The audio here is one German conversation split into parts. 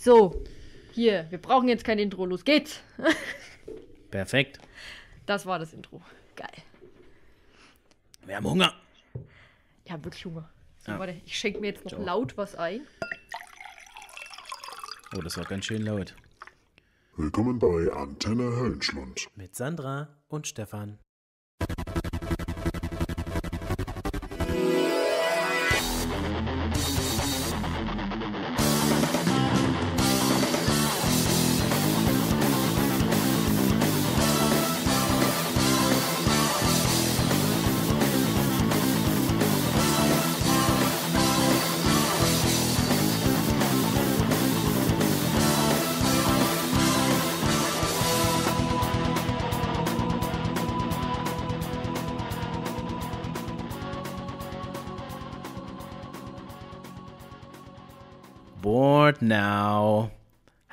So, hier, wir brauchen jetzt kein Intro, los geht's. Perfekt. Das war das Intro. Geil. Wir haben Hunger. Ich habe wirklich Hunger. So, ja. warte, ich schenke mir jetzt noch Ciao. laut was ein. Oh, das war ganz schön laut. Willkommen bei Antenne Höllenschlund. Mit Sandra und Stefan.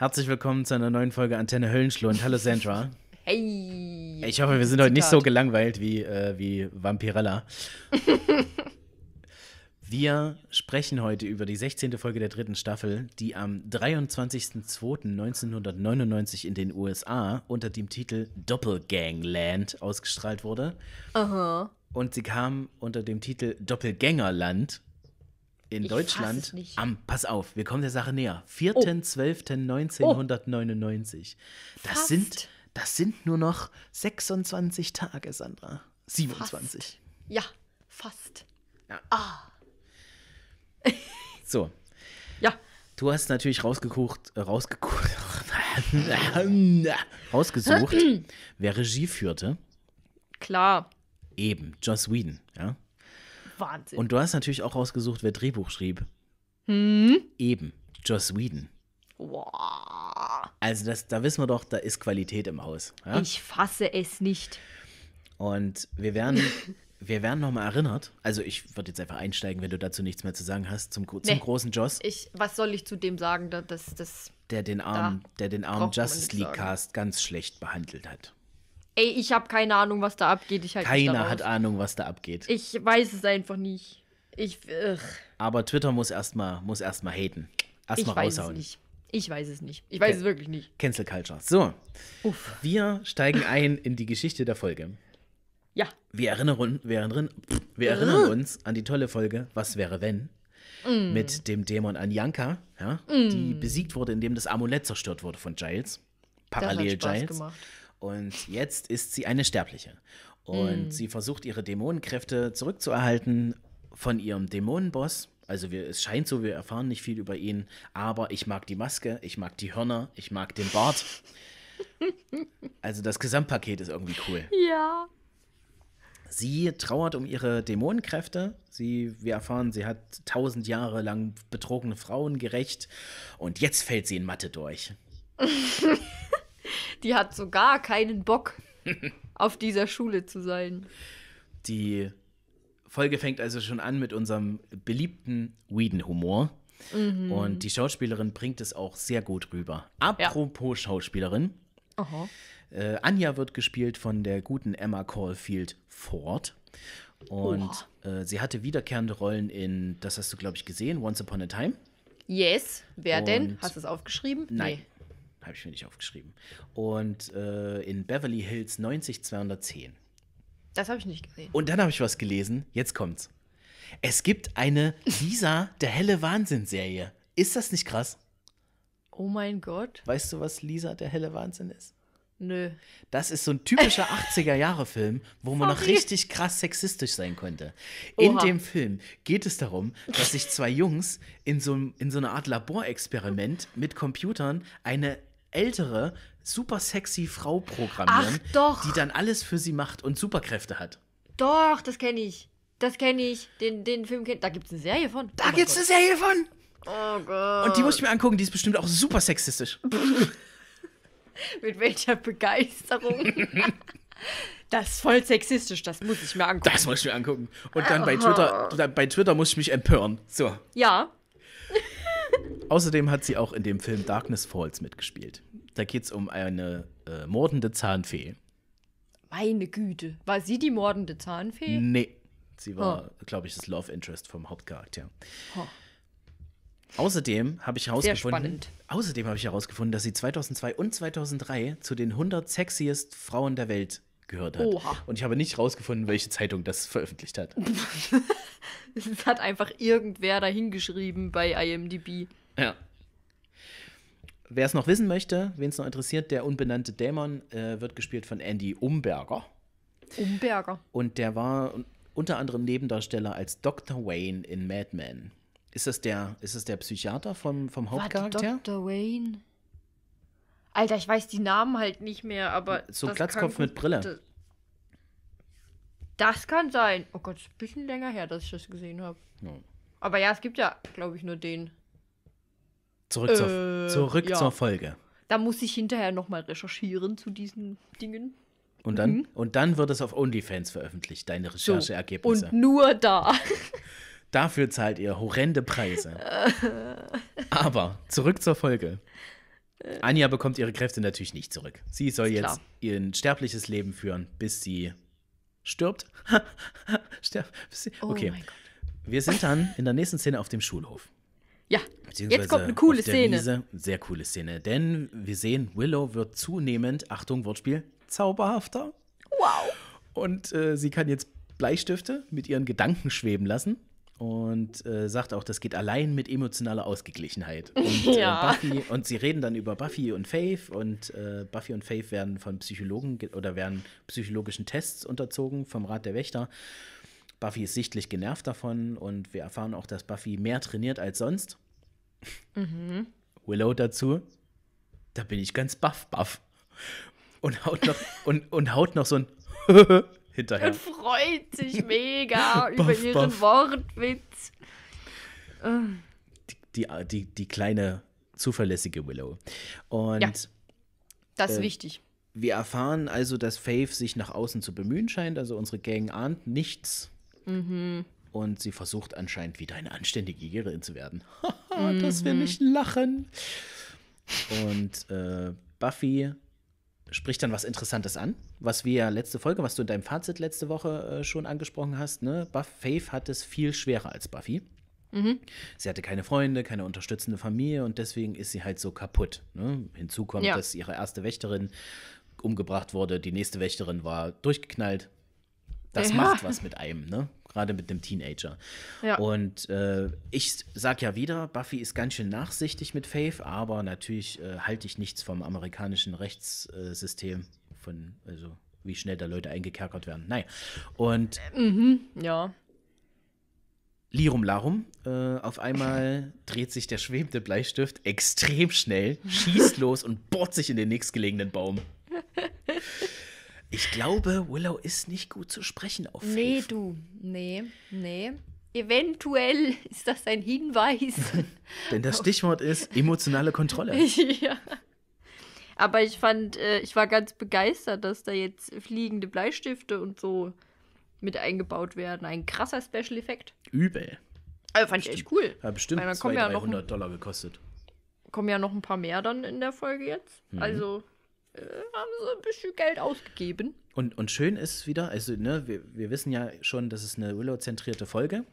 Herzlich willkommen zu einer neuen Folge Antenne Höllenschlund. Hallo Sandra. Hey. Ich hoffe, wir sind heute nicht so gelangweilt wie, äh, wie Vampirella. wir sprechen heute über die 16. Folge der dritten Staffel, die am 23.02.1999 in den USA unter dem Titel Doppelgangland ausgestrahlt wurde. Aha. Und sie kam unter dem Titel Doppelgängerland in ich Deutschland am, pass auf, wir kommen der Sache näher, 4.12.1999. Oh. Das, Fast. sind, das sind nur noch 26 Tage, Sandra. 27. Fast. Ja, fast. Ja. Ah. So. ja. Du hast natürlich rausgekucht, äh, rausgekucht, rausgesucht, wer Regie führte. Klar. Eben, Joss Whedon, ja. Wahnsinn. Und du hast natürlich auch rausgesucht, wer Drehbuch schrieb. Hm? Eben, Joss Whedon. Wow. Also das, da wissen wir doch, da ist Qualität im Haus. Ja? Ich fasse es nicht. Und wir werden, wir werden nochmal erinnert. Also ich würde jetzt einfach einsteigen, wenn du dazu nichts mehr zu sagen hast, zum, zum nee. großen Joss. Ich, was soll ich zu dem sagen? dass das, der den armen, der den armen Justice League Cast ganz schlecht behandelt hat. Ey, ich habe keine Ahnung, was da abgeht. Ich halt Keiner hat Ahnung, was da abgeht. Ich weiß es einfach nicht. Ich. Ugh. Aber Twitter muss erstmal muss erstmal haten. Erstmal raushauen. Ich Weiß es nicht. ich weiß es nicht. Ich weiß Can es wirklich nicht. Cancel Culture. So. Uff. Wir steigen ein in die Geschichte der Folge. Ja. Wir erinnern, wir erinnern, wir erinnern uns an die tolle Folge Was wäre wenn? Mm. Mit dem Dämon Anjanka, ja, mm. die besiegt wurde, indem das Amulett zerstört wurde von Giles. Parallel das hat Spaß Giles. Gemacht. Und jetzt ist sie eine Sterbliche. Und mm. sie versucht, ihre Dämonenkräfte zurückzuerhalten von ihrem Dämonenboss. Also wir, es scheint so, wir erfahren nicht viel über ihn, aber ich mag die Maske, ich mag die Hörner, ich mag den Bart. also das Gesamtpaket ist irgendwie cool. Ja. Sie trauert um ihre Dämonenkräfte. Sie, wir erfahren, sie hat tausend Jahre lang betrogene Frauen gerecht und jetzt fällt sie in Mathe durch. Die hat so gar keinen Bock, auf dieser Schule zu sein. Die Folge fängt also schon an mit unserem beliebten Whedon-Humor. Mhm. Und die Schauspielerin bringt es auch sehr gut rüber. Apropos ja. Schauspielerin. Äh, Anja wird gespielt von der guten Emma Caulfield Ford. Und äh, sie hatte wiederkehrende Rollen in, das hast du, glaube ich, gesehen, Once Upon a Time. Yes. Wer Und denn? Hast du es aufgeschrieben? Nein. Nee. Habe ich mir nicht aufgeschrieben. Und äh, in Beverly Hills 90210. Das habe ich nicht gesehen. Und dann habe ich was gelesen. Jetzt kommt's. Es gibt eine Lisa der helle Wahnsinn-Serie. Ist das nicht krass? Oh mein Gott. Weißt du, was Lisa der helle Wahnsinn ist? Nö. Das ist so ein typischer 80er-Jahre-Film, wo man Sorry. noch richtig krass sexistisch sein konnte. In Oha. dem Film geht es darum, dass sich zwei Jungs in so, in so einer Art Laborexperiment mit Computern eine ältere, super sexy Frau programmieren, Ach, die dann alles für sie macht und Superkräfte hat. Doch, das kenne ich. Das kenne ich. Den, den Film kennt. Da gibt es eine Serie von. Da oh gibt's Gott. eine Serie von. Oh Gott. Und die muss ich mir angucken, die ist bestimmt auch super sexistisch. Mit welcher Begeisterung. das ist voll sexistisch, das muss ich mir angucken. Das muss ich mir angucken. Und dann bei Twitter, dann bei Twitter muss ich mich empören. So. Ja, Außerdem hat sie auch in dem Film Darkness Falls mitgespielt. Da geht es um eine äh, mordende Zahnfee. Meine Güte. War sie die mordende Zahnfee? Nee. Sie war, oh. glaube ich, das Love Interest vom Hauptcharakter. Oh. Außerdem habe ich herausgefunden, ich herausgefunden, dass sie 2002 und 2003 zu den 100 sexiest Frauen der Welt gehört hat. Oha. Und ich habe nicht herausgefunden, welche Zeitung das veröffentlicht hat. Es hat einfach irgendwer dahingeschrieben bei IMDb. Ja. Wer es noch wissen möchte, wen es noch interessiert, der unbenannte Dämon äh, wird gespielt von Andy Umberger. Umberger. Und der war unter anderem Nebendarsteller als Dr. Wayne in Mad Men. Ist das der, ist das der Psychiater vom, vom Hauptcharakter? Dr. Wayne. Alter, ich weiß die Namen halt nicht mehr, aber. So Glatzkopf mit Brille. Das, kann sein. Oh Gott, ist ein bisschen länger her, dass ich das gesehen habe. No. Aber ja, es gibt ja, glaube ich, nur den. Zurück, äh, zur, zurück ja. zur Folge. Da muss ich hinterher nochmal recherchieren zu diesen Dingen. Und dann, mhm. und dann wird es auf OnlyFans veröffentlicht, deine Rechercheergebnisse. So, und nur da. Dafür zahlt ihr horrende Preise. Aber zurück zur Folge. Äh. Anja bekommt ihre Kräfte natürlich nicht zurück. Sie soll jetzt ihr sterbliches Leben führen, bis sie stirbt. Sterb. Oh okay. Oh wir sind dann in der nächsten Szene auf dem Schulhof. Ja, jetzt kommt eine coole Szene. Wiese, sehr coole Szene, denn wir sehen, Willow wird zunehmend, Achtung, Wortspiel, zauberhafter. Wow. Und äh, sie kann jetzt Bleistifte mit ihren Gedanken schweben lassen und äh, sagt auch, das geht allein mit emotionaler Ausgeglichenheit. Und, äh, ja. äh, Buffy, und sie reden dann über Buffy und Faith und äh, Buffy und Faith werden von Psychologen oder werden psychologischen Tests unterzogen vom Rat der Wächter. Buffy ist sichtlich genervt davon und wir erfahren auch, dass Buffy mehr trainiert als sonst. Mhm. Willow dazu. Da bin ich ganz baff, baff. Und haut noch, und, und haut noch so ein hinterher. Und freut sich mega über buff, ihren buff. Wortwitz. Die, die, die, die, kleine zuverlässige Willow. Und ja, das ist äh, wichtig. Wir erfahren also, dass Faith sich nach außen zu bemühen scheint. Also unsere Gang ahnt nichts Mhm. Und sie versucht anscheinend wieder eine anständige Jägerin zu werden. Haha, mhm. dass wir nicht lachen. Und äh, Buffy spricht dann was Interessantes an, was wir ja letzte Folge, was du in deinem Fazit letzte Woche äh, schon angesprochen hast. Ne? Buff Faith hat es viel schwerer als Buffy. Mhm. Sie hatte keine Freunde, keine unterstützende Familie und deswegen ist sie halt so kaputt. Ne? Hinzu kommt, ja. dass ihre erste Wächterin umgebracht wurde, die nächste Wächterin war durchgeknallt das ja. macht was mit einem, ne? Gerade mit dem Teenager. Ja. Und äh, ich sag ja wieder, Buffy ist ganz schön nachsichtig mit Faith, aber natürlich äh, halte ich nichts vom amerikanischen Rechtssystem, von, also wie schnell da Leute eingekerkert werden. Nein. Und mhm, ja. Lirum Larum. Äh, auf einmal dreht sich der schwebende Bleistift extrem schnell, schießt los und bohrt sich in den nächstgelegenen Baum. Ich glaube, Willow ist nicht gut zu sprechen auf Nee, Hilfe. du. Nee, nee. Eventuell ist das ein Hinweis. Denn das oh. Stichwort ist emotionale Kontrolle. ja. Aber ich fand, äh, ich war ganz begeistert, dass da jetzt fliegende Bleistifte und so mit eingebaut werden. Ein krasser Special Effekt. Übel. Also fand bestimmt, ich echt cool. Ja, bestimmt Weil, 200, ja noch 300 Dollar gekostet. Kommen ja noch ein paar mehr dann in der Folge jetzt. Mhm. Also äh, haben so ein bisschen Geld ausgegeben. Und, und schön ist wieder, also ne, wir, wir wissen ja schon, das ist eine Willow-zentrierte Folge.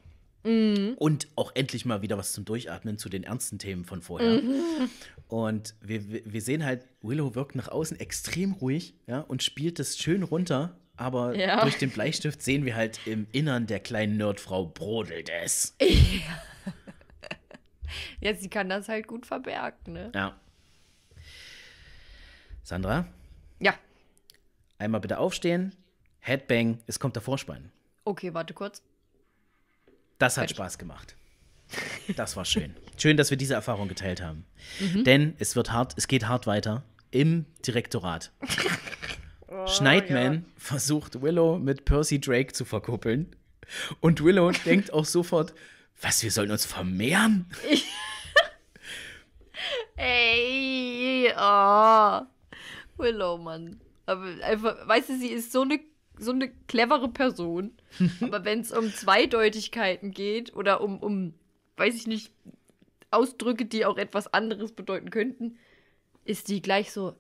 Mhm. Und auch endlich mal wieder was zum Durchatmen zu den ernsten Themen von vorher. Mhm. Und wir, wir sehen halt, Willow wirkt nach außen extrem ruhig ja, und spielt das schön runter. Aber ja. durch den Bleistift sehen wir halt im Innern der kleinen Nerdfrau brodelt es. Ja. ja, sie kann das halt gut verbergen, ne? Ja. Sandra? Ja. Einmal bitte aufstehen. Headbang, es kommt der Vorspann. Okay, warte kurz. Das hat Fertig. Spaß gemacht. Das war schön. schön, dass wir diese Erfahrung geteilt haben. Mhm. Denn es wird hart, es geht hart weiter im Direktorat. oh, Schneidman ja. versucht Willow mit Percy Drake zu verkuppeln. Und Willow denkt auch sofort, was, wir sollen uns vermehren? Ey, oh. Willow, Mann. Aber einfach, weißt du, sie ist so eine so eine clevere Person. Aber wenn es um Zweideutigkeiten geht oder um, um, weiß ich nicht, Ausdrücke, die auch etwas anderes bedeuten könnten, ist die gleich so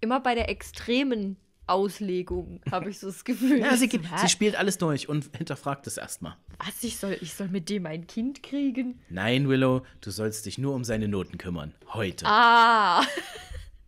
immer bei der extremen Auslegung, habe ich so das Gefühl. ja, sie, gibt, sie spielt alles durch und hinterfragt es erstmal. Was, ich soll, ich soll mit dem ein Kind kriegen? Nein, Willow, du sollst dich nur um seine Noten kümmern. Heute. Ah!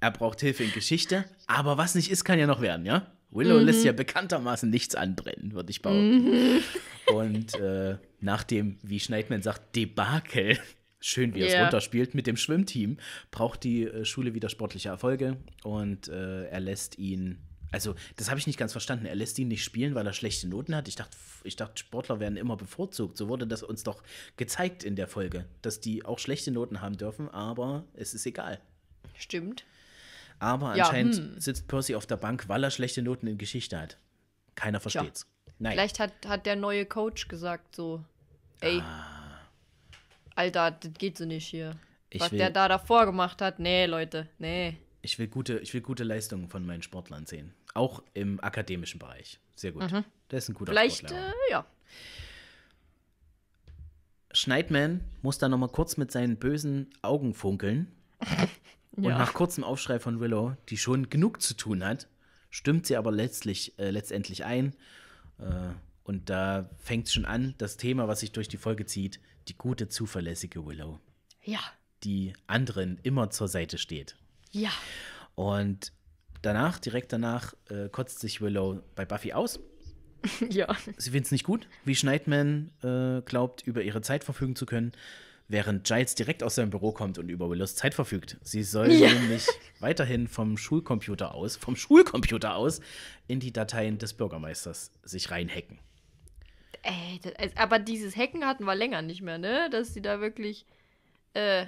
Er braucht Hilfe in Geschichte, aber was nicht ist, kann ja noch werden, ja? Willow mhm. lässt ja bekanntermaßen nichts anbrennen, würde ich behaupten. Mhm. Und äh, nach dem, wie Schneidman sagt, Debakel, schön wie er yeah. es runterspielt, mit dem Schwimmteam, braucht die äh, Schule wieder sportliche Erfolge und äh, er lässt ihn. Also, das habe ich nicht ganz verstanden. Er lässt ihn nicht spielen, weil er schlechte Noten hat. Ich dachte, ich dachte, Sportler werden immer bevorzugt. So wurde das uns doch gezeigt in der Folge, dass die auch schlechte Noten haben dürfen, aber es ist egal. Stimmt. Aber ja, anscheinend hm. sitzt Percy auf der Bank, weil er schlechte Noten in Geschichte hat. Keiner versteht's. Ja. Nein. Vielleicht hat, hat der neue Coach gesagt so, ey, ah. Alter, das geht so nicht hier. Ich Was will, der da davor gemacht hat, nee, Leute, nee. Ich will gute, ich will gute Leistungen von meinen Sportlern sehen. Auch im akademischen Bereich. Sehr gut. Mhm. Das ist ein guter Vielleicht, Vielleicht, äh, ja. Schneidman muss da nochmal kurz mit seinen bösen Augen funkeln. Und nach kurzem Aufschrei von Willow, die schon genug zu tun hat, stimmt sie aber letztlich, äh, letztendlich ein. Äh, und da fängt schon an, das Thema, was sich durch die Folge zieht, die gute, zuverlässige Willow. Ja. Die anderen immer zur Seite steht. Ja. Und danach, direkt danach, äh, kotzt sich Willow bei Buffy aus. ja. Sie findet es nicht gut, wie Schneidman äh, glaubt, über ihre Zeit verfügen zu können während Giles direkt aus seinem Büro kommt und über Willows Zeit verfügt. Sie soll ja. nämlich weiterhin vom Schulcomputer aus, vom Schulcomputer aus, in die Dateien des Bürgermeisters sich reinhacken. Ey, das, äh, aber dieses Hacken hatten wir länger nicht mehr, ne? Dass sie da wirklich, äh,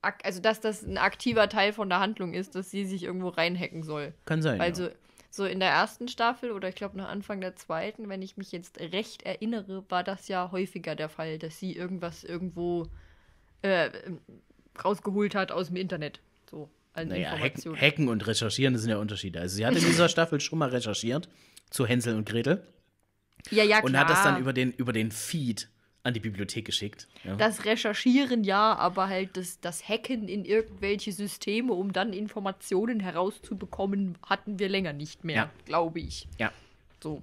also dass das ein aktiver Teil von der Handlung ist, dass sie sich irgendwo reinhacken soll. Kann sein. Also ja. So in der ersten Staffel oder ich glaube noch Anfang der zweiten, wenn ich mich jetzt recht erinnere, war das ja häufiger der Fall, dass sie irgendwas irgendwo äh, rausgeholt hat aus dem Internet. So. Naja, hacken, hacken und recherchieren das sind ja Unterschiede. Also sie hat in dieser Staffel schon mal recherchiert zu Hänsel und Gretel. Ja, ja, klar. Und hat das dann über den, über den Feed an die Bibliothek geschickt. Ja. Das Recherchieren ja, aber halt das, das Hacken in irgendwelche Systeme, um dann Informationen herauszubekommen, hatten wir länger nicht mehr, ja. glaube ich. Ja. So.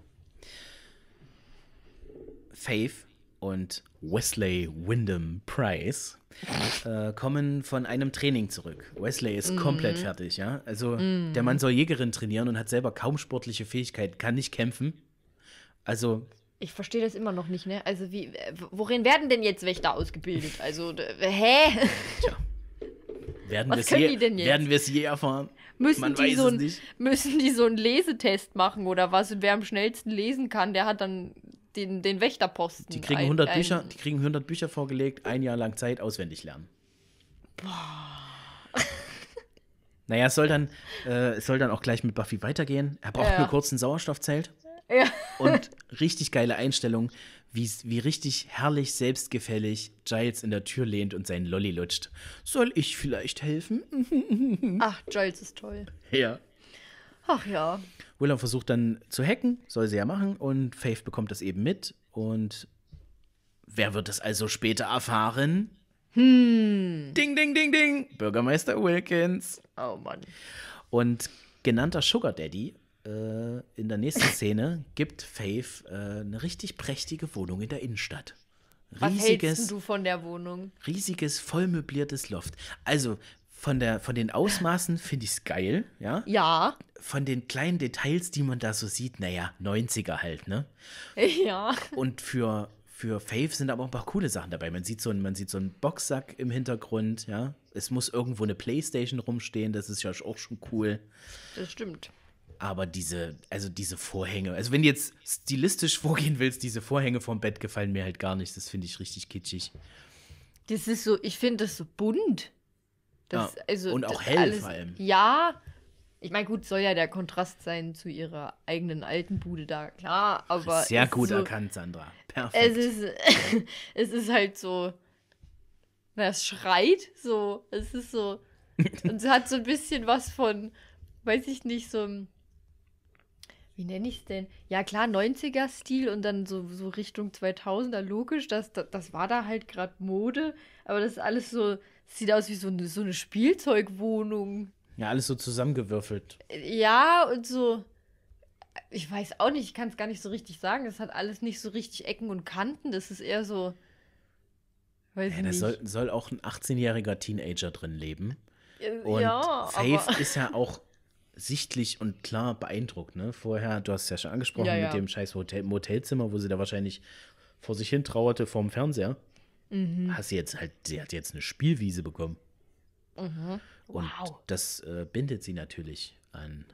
Faith und Wesley Wyndham Price äh, kommen von einem Training zurück. Wesley ist mhm. komplett fertig, ja. Also mhm. der Mann soll Jägerin trainieren und hat selber kaum sportliche Fähigkeiten, kann nicht kämpfen. Also ich verstehe das immer noch nicht, ne? Also wie, äh, worin werden denn jetzt Wächter ausgebildet? Also, hä? Tja. Werden Was können je, die denn jetzt? Werden wir es je erfahren? Müssen, Man die so ein, müssen die so einen Lesetest machen oder was? Und wer am schnellsten lesen kann, der hat dann den, den Wächterposten. Die kriegen, 100 ein, ein Bücher, die kriegen 100 Bücher vorgelegt, ein Jahr lang Zeit, auswendig lernen. Boah. Naja, es soll dann, äh, es soll dann auch gleich mit Buffy weitergehen. Er braucht ja. nur kurz ein Sauerstoffzelt. Ja. Und richtig geile Einstellung, wie, wie richtig herrlich selbstgefällig Giles in der Tür lehnt und seinen Lolli lutscht. Soll ich vielleicht helfen? Ach, Giles ist toll. Ja. Ach ja. Willow versucht dann zu hacken, soll sie ja machen, und Faith bekommt das eben mit. Und wer wird das also später erfahren? Hm. Ding, ding, ding, ding. Bürgermeister Wilkins. Oh Mann. Und genannter Sugar Daddy äh, in der nächsten Szene gibt Faith äh, eine richtig prächtige Wohnung in der Innenstadt. Riesiges, Was du von der Wohnung? Riesiges, vollmöbliertes Loft. Also, von, der, von den Ausmaßen finde ich es geil, ja? Ja. Von den kleinen Details, die man da so sieht, naja, 90er halt, ne? Ja. Und für, für Fave sind aber auch ein paar coole Sachen dabei. Man sieht so einen, man sieht so einen Boxsack im Hintergrund, ja? Es muss irgendwo eine Playstation rumstehen, das ist ja auch schon cool. Das stimmt. Aber diese, also diese Vorhänge, also wenn du jetzt stilistisch vorgehen willst, diese Vorhänge vom Bett gefallen mir halt gar nicht. Das finde ich richtig kitschig. Das ist so, ich finde das so bunt. Das, ja. also, und auch hell alles, vor allem. Ja, ich meine, gut, soll ja der Kontrast sein zu ihrer eigenen alten Bude da, klar, aber. Sehr gut so, erkannt, Sandra. Perfekt. Es ist, es ist halt so. Na, es schreit so. Es ist so. und es hat so ein bisschen was von, weiß ich nicht, so ein wie nenne ich es denn? Ja, klar, 90er-Stil und dann so, so Richtung 2000er, logisch, das, das, das war da halt gerade Mode, aber das ist alles so, sieht aus wie so eine, so eine Spielzeugwohnung. Ja, alles so zusammengewürfelt. Ja, und so, ich weiß auch nicht, ich kann es gar nicht so richtig sagen, das hat alles nicht so richtig Ecken und Kanten, das ist eher so, weiß ja, nicht. Da soll, soll auch ein 18-jähriger Teenager drin leben. Äh, und ja, Faith ist ja auch sichtlich und klar beeindruckt. Ne? Vorher, du hast es ja schon angesprochen, ja, ja. mit dem scheiß Hotel, Motelzimmer, wo sie da wahrscheinlich vor sich hin trauerte vorm Fernseher. Mhm. Hast sie jetzt halt, sie hat jetzt eine Spielwiese bekommen. Mhm. Und wow. das äh, bindet sie natürlich an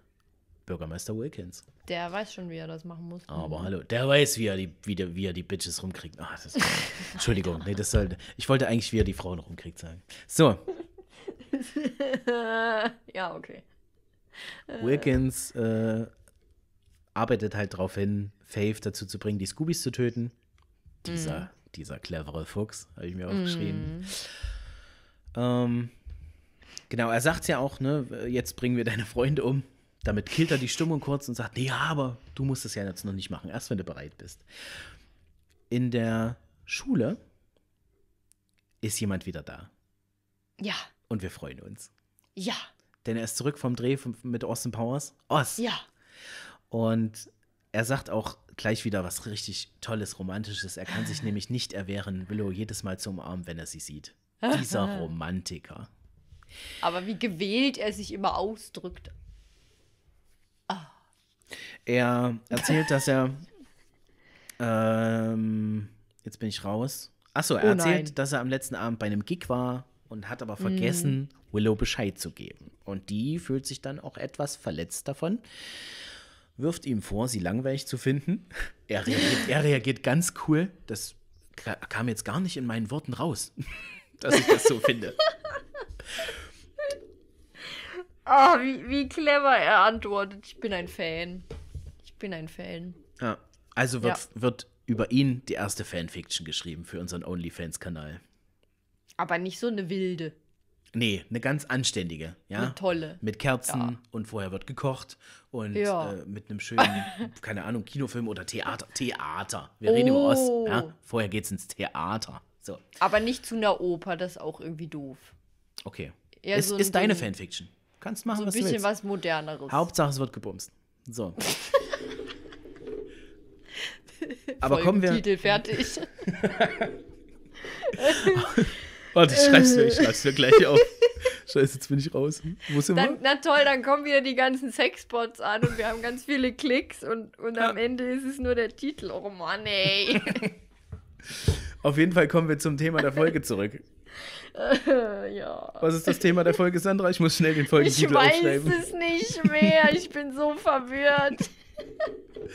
Bürgermeister Wilkins. Der weiß schon, wie er das machen muss. Aber mhm. hallo, der weiß, wie er die, wie der, wie er die Bitches rumkriegt. Ach, das, Entschuldigung, nee, das sollte, ich wollte eigentlich, wie er die Frauen rumkriegt, sagen. So. ja, okay. Äh. Wilkins äh, arbeitet halt darauf hin, Faith dazu zu bringen, die Scoobies zu töten. Dieser, mm. dieser clevere Fuchs, habe ich mir aufgeschrieben. Mm. Ähm, genau, er sagt ja auch, ne, jetzt bringen wir deine Freunde um. Damit killt er die Stimmung kurz und sagt, nee, aber du musst das ja jetzt noch nicht machen, erst wenn du bereit bist. In der Schule ist jemand wieder da. Ja. Und wir freuen uns. Ja. Denn er ist zurück vom Dreh mit Austin Powers. Oz. Ja. Und er sagt auch gleich wieder was richtig Tolles, Romantisches. Er kann sich nämlich nicht erwehren, Willow jedes Mal zu umarmen, wenn er sie sieht. Dieser Romantiker. Aber wie gewählt er sich immer ausdrückt. Ah. Er erzählt, dass er. Ähm, jetzt bin ich raus. Achso, er oh erzählt, dass er am letzten Abend bei einem Gig war und hat aber mm. vergessen, mm. Willow Bescheid zu geben. Und die fühlt sich dann auch etwas verletzt davon, wirft ihm vor, sie langweilig zu finden. Er reagiert, er reagiert ganz cool. Das kam jetzt gar nicht in meinen Worten raus, dass ich das so finde. Oh, wie, wie clever er antwortet. Ich bin ein Fan. Ich bin ein Fan. Ja, also wird, ja. wird über ihn die erste Fanfiction geschrieben für unseren OnlyFans-Kanal. Aber nicht so eine wilde. Nee, eine ganz anständige, ja. Eine tolle. Mit Kerzen ja. und vorher wird gekocht und ja. äh, mit einem schönen, keine Ahnung, Kinofilm oder Theater. Theater. Wir oh. reden über Ost. Ja? Vorher geht's ins Theater. So. Aber nicht zu einer Oper, das ist auch irgendwie doof. Okay. Eher es so ist deine Fanfiction. Kannst machen, so was du willst. Ein bisschen was Moderneres. Hauptsache, es wird gebumst. So. Aber kommen wir. Titel fertig. Warte, ich schreib's mir, ich äh. schreib's mir gleich auf. Scheiße, jetzt bin ich raus. Wo sind dann, Na toll, dann kommen wieder die ganzen Sexbots an und wir haben ganz viele Klicks und, und ja. am Ende ist es nur der Titel. Oh Mann, ey. Auf jeden Fall kommen wir zum Thema der Folge zurück. Äh, ja. Was ist das Thema der Folge, Sandra? Ich muss schnell den Folgentitel ich aufschreiben. Ich weiß es nicht mehr. Ich bin so verwirrt.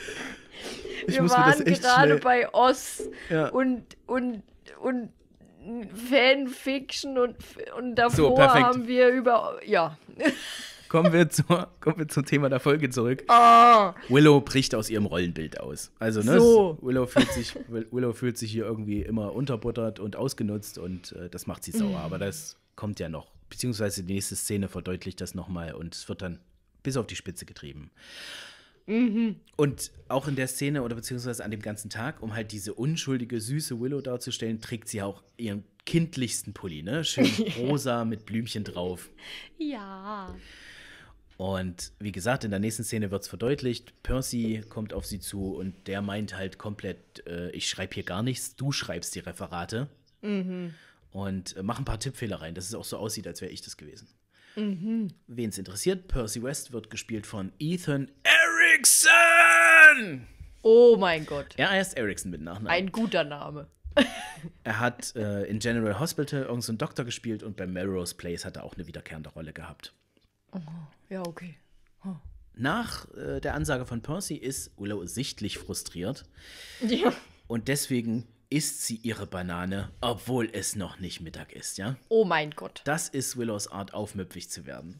Ich wir waren gerade schnell. bei Oss ja. und, und, und Fanfiction und, und davor so, haben wir über. Ja. Kommen wir, zur, kommen wir zum Thema der Folge zurück. Oh. Willow bricht aus ihrem Rollenbild aus. Also, ne? So. Willow, fühlt sich, Willow fühlt sich hier irgendwie immer unterbuttert und ausgenutzt und äh, das macht sie sauer. Aber das kommt ja noch. Beziehungsweise die nächste Szene verdeutlicht das nochmal und es wird dann bis auf die Spitze getrieben. Mhm. Und auch in der Szene oder beziehungsweise an dem ganzen Tag, um halt diese unschuldige, süße Willow darzustellen, trägt sie auch ihren kindlichsten Pulli, ne? Schön rosa mit Blümchen drauf. Ja. Und wie gesagt, in der nächsten Szene wird es verdeutlicht, Percy kommt auf sie zu und der meint halt komplett, äh, ich schreibe hier gar nichts, du schreibst die Referate. Mhm. Und äh, mach ein paar Tippfehler rein, dass es auch so aussieht, als wäre ich das gewesen. Mhm. Wen es interessiert, Percy West wird gespielt von Ethan Aaron. Ericsson! Oh mein Gott. Ja, er heißt Ericsson mit Nachnamen. Ein guter Name. er hat äh, in General Hospital irgendeinen so Doktor gespielt und bei Melrose Place hat er auch eine wiederkehrende Rolle gehabt. Oh, ja, okay. Oh. Nach äh, der Ansage von Percy ist Willow sichtlich frustriert. Ja. Und deswegen isst sie ihre Banane, obwohl es noch nicht Mittag ist, ja? Oh mein Gott. Das ist Willows Art, aufmüpfig zu werden.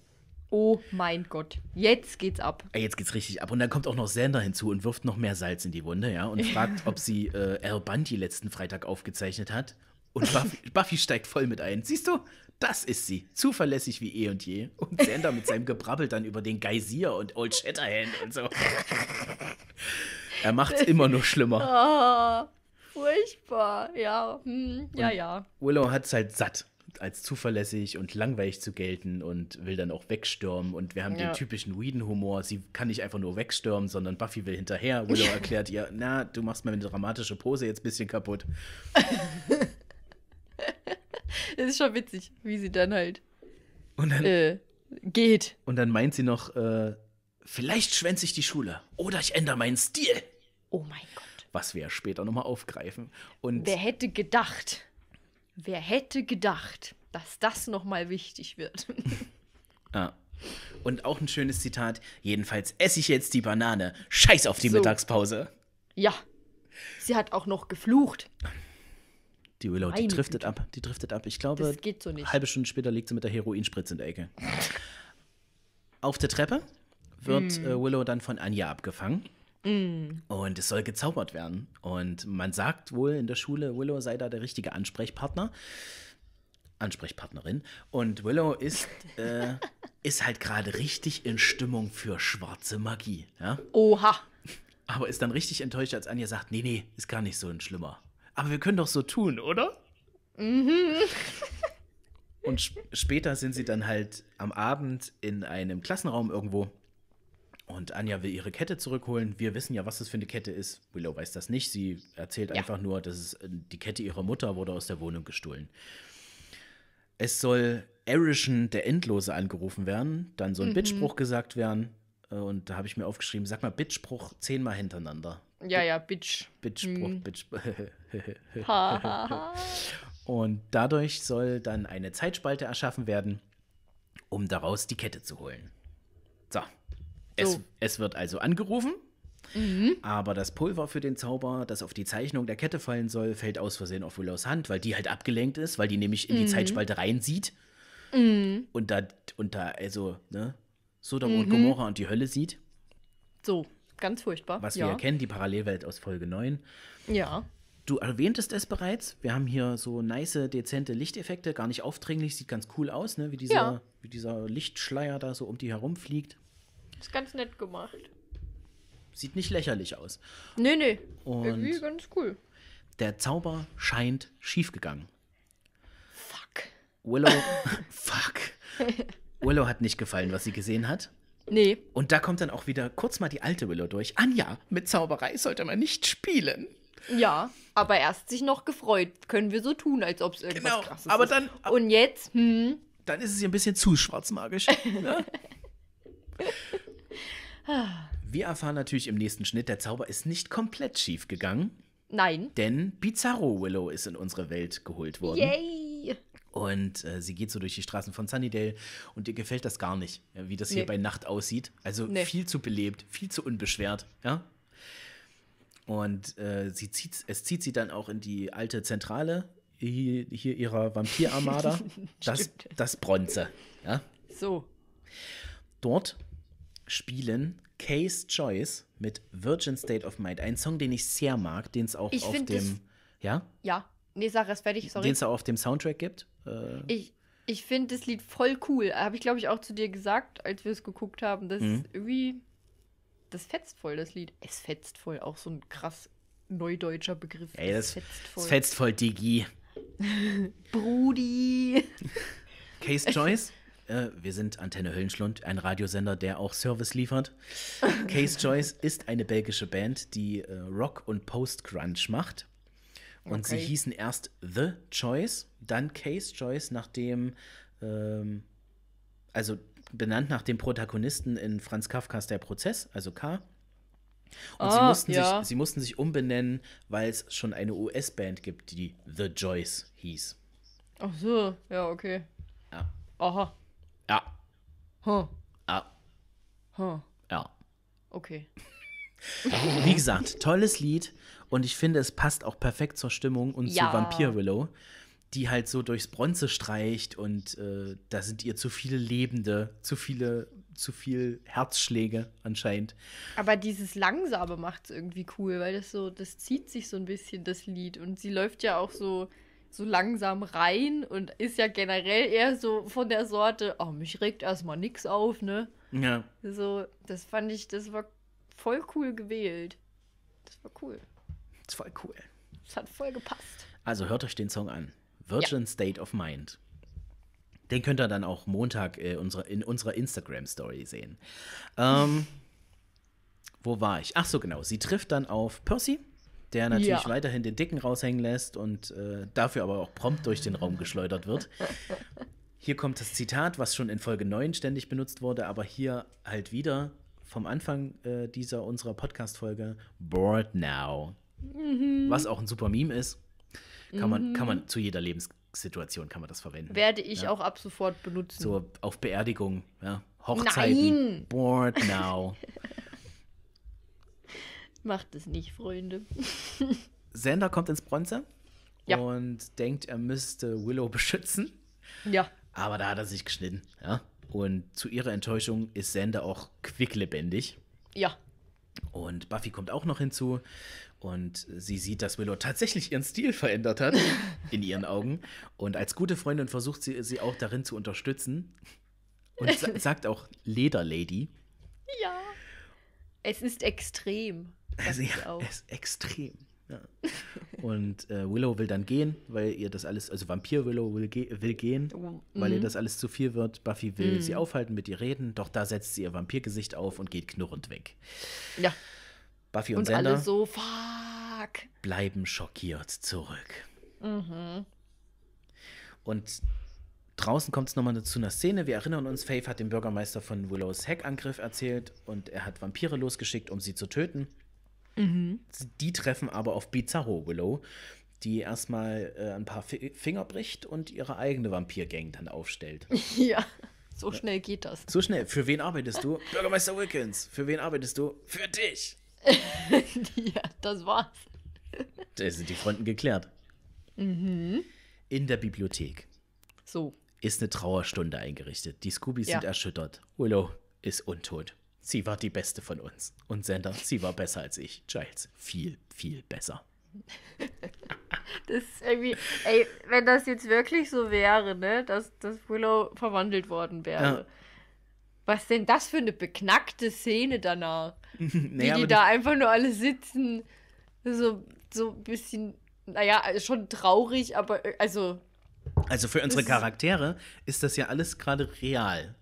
Oh mein Gott, jetzt geht's ab. Ah, jetzt geht's richtig ab. Und dann kommt auch noch Sander hinzu und wirft noch mehr Salz in die Wunde, ja, und fragt, ob sie äh, Al Bundy letzten Freitag aufgezeichnet hat. Und Buffy, Buffy steigt voll mit ein. Siehst du, das ist sie. Zuverlässig wie eh und je. Und Sander mit seinem Gebrabbel dann über den Geysir und Old Shatterhand und so. er macht's immer nur schlimmer. Oh, furchtbar. Ja, hm, ja, ja. Willow hat's halt satt als zuverlässig und langweilig zu gelten und will dann auch wegstürmen. Und wir haben ja. den typischen Whedon-Humor. Sie kann nicht einfach nur wegstürmen, sondern Buffy will hinterher. Willow erklärt ihr, na, du machst meine dramatische Pose jetzt ein bisschen kaputt. das ist schon witzig, wie sie dann halt und dann, äh, geht. Und dann meint sie noch, äh, vielleicht schwänze ich die Schule oder ich ändere meinen Stil. Oh mein Gott. Was wir später nochmal aufgreifen. Und Wer hätte gedacht? Wer hätte gedacht, dass das nochmal wichtig wird? Ja. Ah. Und auch ein schönes Zitat. Jedenfalls esse ich jetzt die Banane. Scheiß auf die so. Mittagspause. Ja. Sie hat auch noch geflucht. Die Willow, Meine die driftet Güte. ab. Die driftet ab. Ich glaube, das geht so nicht. halbe Stunde später liegt sie mit der Heroinspritze in der Ecke. auf der Treppe wird mm. Willow dann von Anja abgefangen. Mm. Und es soll gezaubert werden. Und man sagt wohl in der Schule, Willow sei da der richtige Ansprechpartner. Ansprechpartnerin. Und Willow ist, äh, ist halt gerade richtig in Stimmung für schwarze Magie. Ja? Oha. Aber ist dann richtig enttäuscht, als Anja sagt, nee, nee, ist gar nicht so ein schlimmer. Aber wir können doch so tun, oder? Mhm. Und sp später sind sie dann halt am Abend in einem Klassenraum irgendwo und Anja will ihre Kette zurückholen. Wir wissen ja, was das für eine Kette ist. Willow weiß das nicht. Sie erzählt ja. einfach nur, dass es, äh, die Kette ihrer Mutter wurde aus der Wohnung gestohlen. Es soll Erischen, der Endlose, angerufen werden. Dann soll ein mhm. Bittspruch gesagt werden. Äh, und da habe ich mir aufgeschrieben, sag mal Bittspruch zehnmal hintereinander. Ja, ja, Bitch. Bittspruch, mhm. Bittspruch. Und dadurch soll dann eine Zeitspalte erschaffen werden, um daraus die Kette zu holen. So, es, so. es wird also angerufen, mhm. aber das Pulver für den Zauber, das auf die Zeichnung der Kette fallen soll, fällt aus Versehen auf Willows Hand, weil die halt abgelenkt ist, weil die nämlich in die mhm. Zeitspalte reinsieht mhm. und, da, und da also ne, Sodom und mhm. Gomorra und die Hölle sieht. So, ganz furchtbar. Was ja. wir kennen, die Parallelwelt aus Folge 9. Ja. Du erwähntest es bereits. Wir haben hier so nice, dezente Lichteffekte, gar nicht aufdringlich, sieht ganz cool aus, ne? wie, dieser, ja. wie dieser Lichtschleier da so um die herumfliegt. Ist ganz nett gemacht. Sieht nicht lächerlich aus. Nee, nee. Und Irgendwie ganz cool. Der Zauber scheint schiefgegangen. Fuck. Willow. fuck. Willow hat nicht gefallen, was sie gesehen hat. Nee. Und da kommt dann auch wieder kurz mal die alte Willow durch. Anja, mit Zauberei sollte man nicht spielen. Ja, aber erst sich noch gefreut. Können wir so tun, als ob es irgendwas genau, krasses aber dann, ist. Und jetzt, hm. Dann ist es ihr ein bisschen zu schwarzmagisch. ne? Wir erfahren natürlich im nächsten Schnitt, der Zauber ist nicht komplett schief gegangen. Nein. Denn Bizarro Willow ist in unsere Welt geholt worden. Yay! Und äh, sie geht so durch die Straßen von Sunnydale und ihr gefällt das gar nicht, wie das nee. hier bei Nacht aussieht. Also nee. viel zu belebt, viel zu unbeschwert, ja. Und äh, sie zieht, es zieht sie dann auch in die alte Zentrale hier, hier ihrer Vampirarmada. das, das Bronze, ja. So. Dort spielen Case Choice mit Virgin State of Mind. Ein Song, den ich sehr mag, den es auch ich auf dem. ja? Ja. Nee, sag erst fertig, sorry. Den es auch auf dem Soundtrack gibt. Äh, ich ich finde das Lied voll cool. Habe ich, glaube ich, auch zu dir gesagt, als wir es geguckt haben. Das mhm. irgendwie. Das fetzt voll, das Lied. Es fetzt voll. Auch so ein krass neudeutscher Begriff. Ey, das, das fetzt voll. Das fetzt voll, Digi. Brudi. Case Choice? äh, wir sind Antenne Höllenschlund, ein Radiosender, der auch Service liefert. Case Choice ist eine belgische Band, die äh, Rock und Post-Grunge macht. Und okay. sie hießen erst The Choice, dann Case Choice, nachdem, ähm, also benannt nach dem Protagonisten in Franz Kafkas Der Prozess, also K. Und oh, sie, ah, mussten ja. sich, sie mussten sich umbenennen, weil es schon eine US-Band gibt, die The Joyce hieß. Ach so, ja, okay. Ja. Aha. Ja. Huh. Ja. Huh. Ja. Okay. Wie gesagt, tolles Lied und ich finde, es passt auch perfekt zur Stimmung und ja. zu Vampir Willow, die halt so durchs Bronze streicht und äh, da sind ihr zu viele Lebende, zu viele, zu viel Herzschläge anscheinend. Aber dieses Langsame macht es irgendwie cool, weil das so, das zieht sich so ein bisschen, das Lied und sie läuft ja auch so so langsam rein und ist ja generell eher so von der Sorte, oh, mich regt erstmal nichts auf, ne? Ja. So, das fand ich, das war voll cool gewählt. Das war cool. Das war cool. Das hat voll gepasst. Also hört euch den Song an. Virgin ja. State of Mind. Den könnt ihr dann auch Montag äh, unsere, in unserer Instagram-Story sehen. Ähm, wo war ich? Ach so, genau. Sie trifft dann auf Percy der natürlich ja. weiterhin den Dicken raushängen lässt und äh, dafür aber auch prompt durch den Raum geschleudert wird. Hier kommt das Zitat, was schon in Folge 9 ständig benutzt wurde, aber hier halt wieder vom Anfang äh, dieser unserer Podcast-Folge: Bored now. Mhm. Was auch ein super Meme ist. Kann, mhm. man, kann man zu jeder Lebenssituation kann man das verwenden. Werde ich ja. auch ab sofort benutzen. So auf Beerdigung, ja. Hochzeiten. Nein. Bored now. Macht es nicht, Freunde. Sender kommt ins Bronze ja. und denkt, er müsste Willow beschützen. Ja. Aber da hat er sich geschnitten. Ja? Und zu ihrer Enttäuschung ist Sender auch quicklebendig. Ja. Und Buffy kommt auch noch hinzu und sie sieht, dass Willow tatsächlich ihren Stil verändert hat, in ihren Augen. Und als gute Freundin versucht sie, sie auch darin zu unterstützen. Und sagt auch Lederlady. Ja. Es ist extrem also ja, es ist extrem. Ja. Und äh, Willow will dann gehen, weil ihr das alles, also Vampir Willow will, ge will gehen, oh. weil ihr mhm. das alles zu viel wird. Buffy will mhm. sie aufhalten, mit ihr reden, doch da setzt sie ihr Vampirgesicht auf und geht knurrend weg. Ja. Buffy und, und alle so, fuck. bleiben schockiert zurück. Mhm. Und draußen kommt es nochmal zu einer Szene. Wir erinnern uns, Faith hat dem Bürgermeister von Willows Hackangriff erzählt und er hat Vampire losgeschickt, um sie zu töten. Mhm. Die treffen aber auf Bizarro Willow, die erstmal äh, ein paar F Finger bricht und ihre eigene Vampir-Gang dann aufstellt. Ja. So schnell geht das. So schnell. Für wen arbeitest du? Bürgermeister Wilkins. Für wen arbeitest du? Für dich. ja, das war's. Da sind die Fronten geklärt. Mhm. In der Bibliothek. So. Ist eine Trauerstunde eingerichtet. Die Scoobies ja. sind erschüttert. Willow ist untot. Sie war die beste von uns. Und Sender, sie war besser als ich. Giles, viel, viel besser. das ist irgendwie, ey, wenn das jetzt wirklich so wäre, ne, dass, dass Willow verwandelt worden wäre. Ja. Was denn das für eine beknackte Szene danach? naja, wie die da einfach nur alle sitzen. So, so ein bisschen, naja, also schon traurig, aber äh, also. Also für unsere Charaktere ist das ja alles gerade real.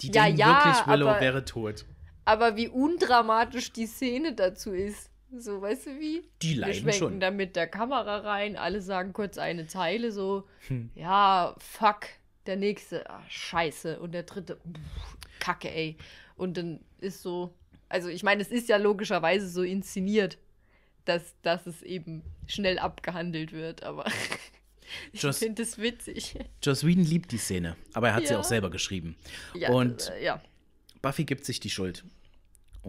Die ja, denken ja, wirklich, Willow wäre tot aber wie undramatisch die Szene dazu ist. So, weißt du wie? Die leiden Wir schwenken schon. da mit der Kamera rein, alle sagen kurz eine Zeile so, hm. ja, fuck, der nächste, ah, scheiße, und der dritte, pff, kacke, ey. Und dann ist so, also ich meine, es ist ja logischerweise so inszeniert, dass, dass es eben schnell abgehandelt wird, aber ich finde es witzig. Joss Whedon liebt die Szene, aber er hat ja. sie auch selber geschrieben. Ja, und äh, ja. Buffy gibt sich die Schuld.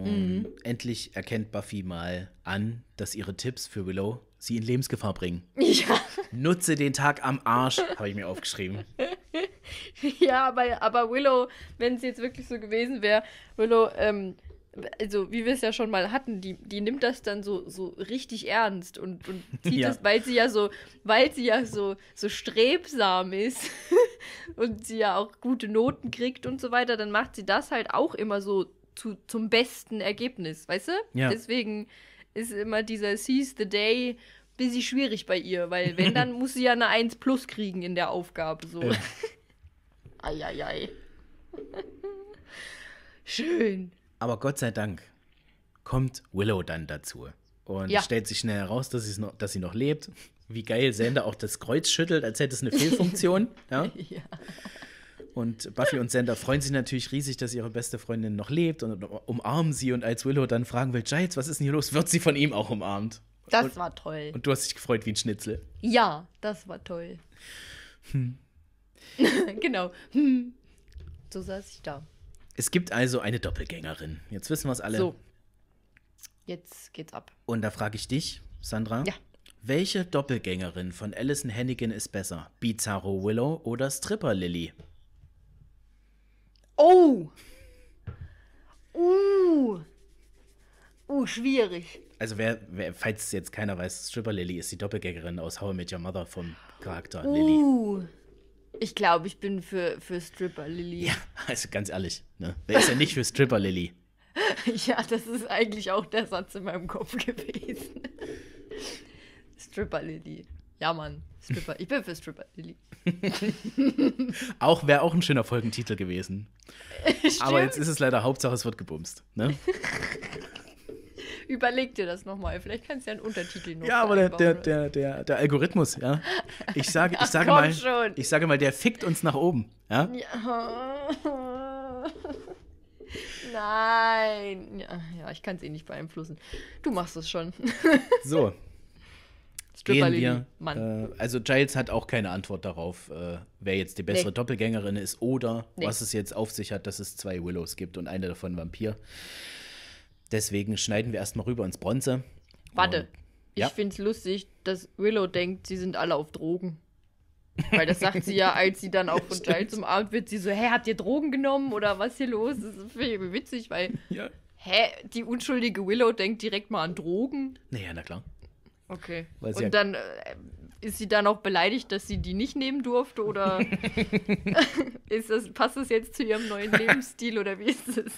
Und mhm. Ähm, endlich erkennt Buffy mal an, dass ihre Tipps für Willow sie in Lebensgefahr bringen. Ja. Nutze den Tag am Arsch, habe ich mir aufgeschrieben. Ja, aber, aber Willow, wenn es jetzt wirklich so gewesen wäre, Willow, ähm, also wie wir es ja schon mal hatten, die, die nimmt das dann so, so richtig ernst und, und zieht ja. das, weil sie ja so, weil sie ja so, so strebsam ist und sie ja auch gute Noten kriegt und so weiter, dann macht sie das halt auch immer so zu, zum besten Ergebnis, weißt du? Ja. Deswegen ist immer dieser Seize the Day ein bisschen schwierig bei ihr, weil wenn, dann muss sie ja eine 1 plus kriegen in der Aufgabe. So. Ja. Eieiei. Schön. Aber Gott sei Dank kommt Willow dann dazu und ja. stellt sich schnell heraus, dass, noch, dass sie noch lebt. Wie geil Sander auch das Kreuz schüttelt, als hätte es eine Fehlfunktion. ja. ja. Und Buffy und Sander freuen sich natürlich riesig, dass ihre beste Freundin noch lebt und umarmen sie. Und als Willow dann fragen will, Giles, was ist denn hier los, wird sie von ihm auch umarmt. Das und, war toll. Und du hast dich gefreut wie ein Schnitzel. Ja, das war toll. Hm. genau. Hm. So saß ich da. Es gibt also eine Doppelgängerin. Jetzt wissen wir es alle. So. Jetzt geht's ab. Und da frage ich dich, Sandra. Ja. Welche Doppelgängerin von Alison Hannigan ist besser? Bizarro Willow oder Stripper Lily? Oh! Uh! Uh, schwierig. Also, wer, wer falls jetzt keiner weiß, Stripper Lily ist die Doppelgängerin aus How I Met Your Mother vom Charakter uh. Lily. Ich glaube, ich bin für, für Stripper Lily. Ja, also ganz ehrlich, ne? Wer ist denn nicht für Stripper Lily? ja, das ist eigentlich auch der Satz in meinem Kopf gewesen. Stripper Lily. Ja, Mann. Stripper. Ich bin für Stripper, Lilly. auch wäre auch ein schöner Folgentitel gewesen. Aber jetzt ist es leider Hauptsache, es wird gebumst. Ne? Überleg dir das nochmal. Vielleicht kannst du ja einen Untertitel noch Ja, aber der, der, der, der, der Algorithmus, ja. Ich sage, ich sage Ach, mal, schon. ich sage mal, der fickt uns nach oben, ja. ja. Nein. Ja, ja ich kann es eh nicht beeinflussen. Du machst es schon. so, Gehen wir. Mann. Äh, also Giles hat auch keine Antwort darauf, äh, wer jetzt die bessere nee. Doppelgängerin ist oder nee. was es jetzt auf sich hat, dass es zwei Willows gibt und eine davon Vampir. Deswegen schneiden wir erstmal rüber ins Bronze. Warte, und, ich finde es lustig, dass Willow denkt, sie sind alle auf Drogen. Weil das sagt sie ja, als sie dann auch von Giles umarmt wird, sie so, hä, habt ihr Drogen genommen oder was hier los? Das ist witzig, weil, ja. hä, die unschuldige Willow denkt direkt mal an Drogen. Naja, na klar. Okay. Und dann äh, ist sie dann auch beleidigt, dass sie die nicht nehmen durfte oder ist das, passt das jetzt zu ihrem neuen Lebensstil oder wie ist es?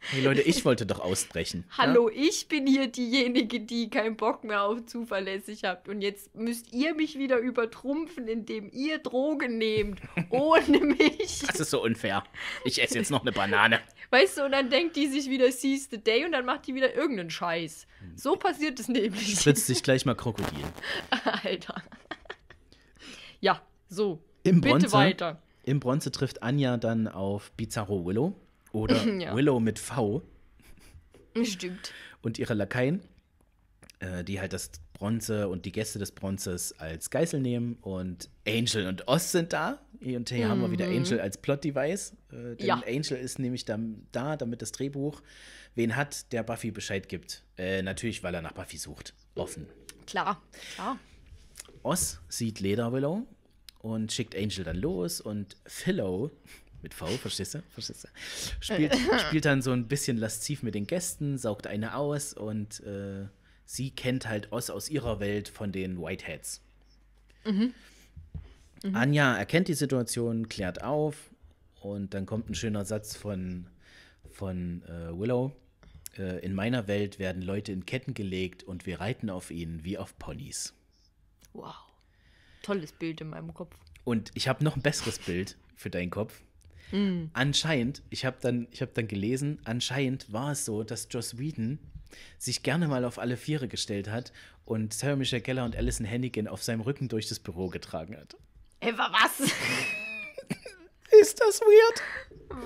Hey Leute, ich wollte doch ausbrechen. Hallo, ja? ich bin hier diejenige, die keinen Bock mehr auf zuverlässig habt. Und jetzt müsst ihr mich wieder übertrumpfen, indem ihr Drogen nehmt. Ohne mich. Das ist so unfair. Ich esse jetzt noch eine Banane. Weißt du, und dann denkt die sich wieder sees the Day und dann macht die wieder irgendeinen Scheiß. So passiert es nämlich. Spritzt sich gleich mal Krokodil. Alter. Ja, so. Im Bitte weiter. Im Bronze trifft Anja dann auf Bizarro Willow oder ja. Willow mit V. Stimmt. Und ihre Lakaien, äh, die halt das Bronze und die Gäste des Bronzes als Geißel nehmen und Angel und Oz sind da. E und T mhm. haben wir wieder mhm. Angel als Plot-Device. Äh, denn ja. Angel ist nämlich dann da, damit das Drehbuch wen hat, der Buffy Bescheid gibt. Äh, natürlich, weil er nach Buffy sucht. Offen. Klar, klar. Oz sieht Leder Willow und schickt Angel dann los und Philo mit V, verstehst du? Verstehst du? Spielt, spielt dann so ein bisschen lasziv mit den Gästen, saugt eine aus und äh, sie kennt halt Oz aus ihrer Welt von den Whiteheads. Mhm. Mhm. Anja erkennt die Situation, klärt auf und dann kommt ein schöner Satz von, von äh, Willow. Äh, in meiner Welt werden Leute in Ketten gelegt und wir reiten auf ihnen wie auf Ponys. Wow. Tolles Bild in meinem Kopf. Und ich habe noch ein besseres Bild für deinen Kopf. Mm. Anscheinend, ich habe dann, hab dann gelesen, anscheinend war es so, dass Joss Whedon sich gerne mal auf alle Viere gestellt hat und Sarah Michelle Keller und Alison Hannigan auf seinem Rücken durch das Büro getragen hat. Ey, was? Ist das weird?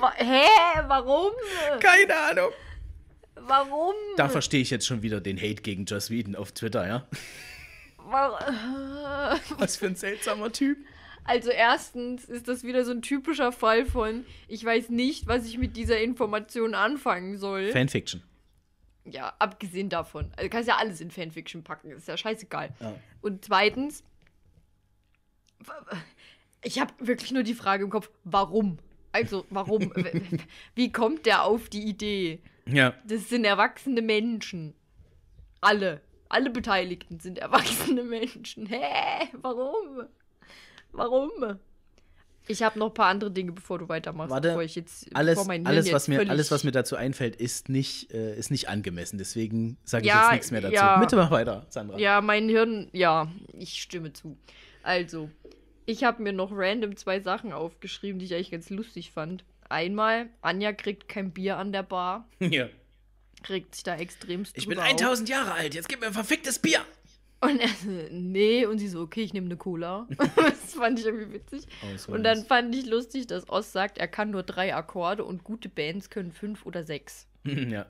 Wa Hä? Warum? Keine Ahnung. Warum? Da verstehe ich jetzt schon wieder den Hate gegen Joss Whedon auf Twitter, ja? Was für ein seltsamer Typ. Also erstens ist das wieder so ein typischer Fall von, ich weiß nicht, was ich mit dieser Information anfangen soll. Fanfiction. Ja, abgesehen davon. Also kannst ja alles in Fanfiction packen, ist ja scheißegal. Ja. Und zweitens, ich habe wirklich nur die Frage im Kopf, warum? Also, warum? Wie kommt der auf die Idee? Ja. Das sind erwachsene Menschen. Alle. Alle Beteiligten sind erwachsene Menschen. Hä? warum? Warum? Ich habe noch ein paar andere Dinge, bevor du weitermachst. Warte, jetzt, alles, alles, was mir, alles, was mir dazu einfällt, ist nicht, äh, ist nicht angemessen. Deswegen sage ich jetzt nichts mehr dazu. Ja. Bitte mach weiter, Sandra. Ja, mein Hirn, ja, ich stimme zu. Also, ich habe mir noch random zwei Sachen aufgeschrieben, die ich eigentlich ganz lustig fand. Einmal, Anja kriegt kein Bier an der Bar. Ja. Kriegt sich da extremst Ich bin 1000 auf. Jahre alt, jetzt gib mir ein verficktes Bier. Und er so, nee, und sie so, okay, ich nehme eine Cola. das fand ich irgendwie witzig. Oh, und dann fand ich lustig, dass Oss sagt, er kann nur drei Akkorde und gute Bands können fünf oder sechs. ja.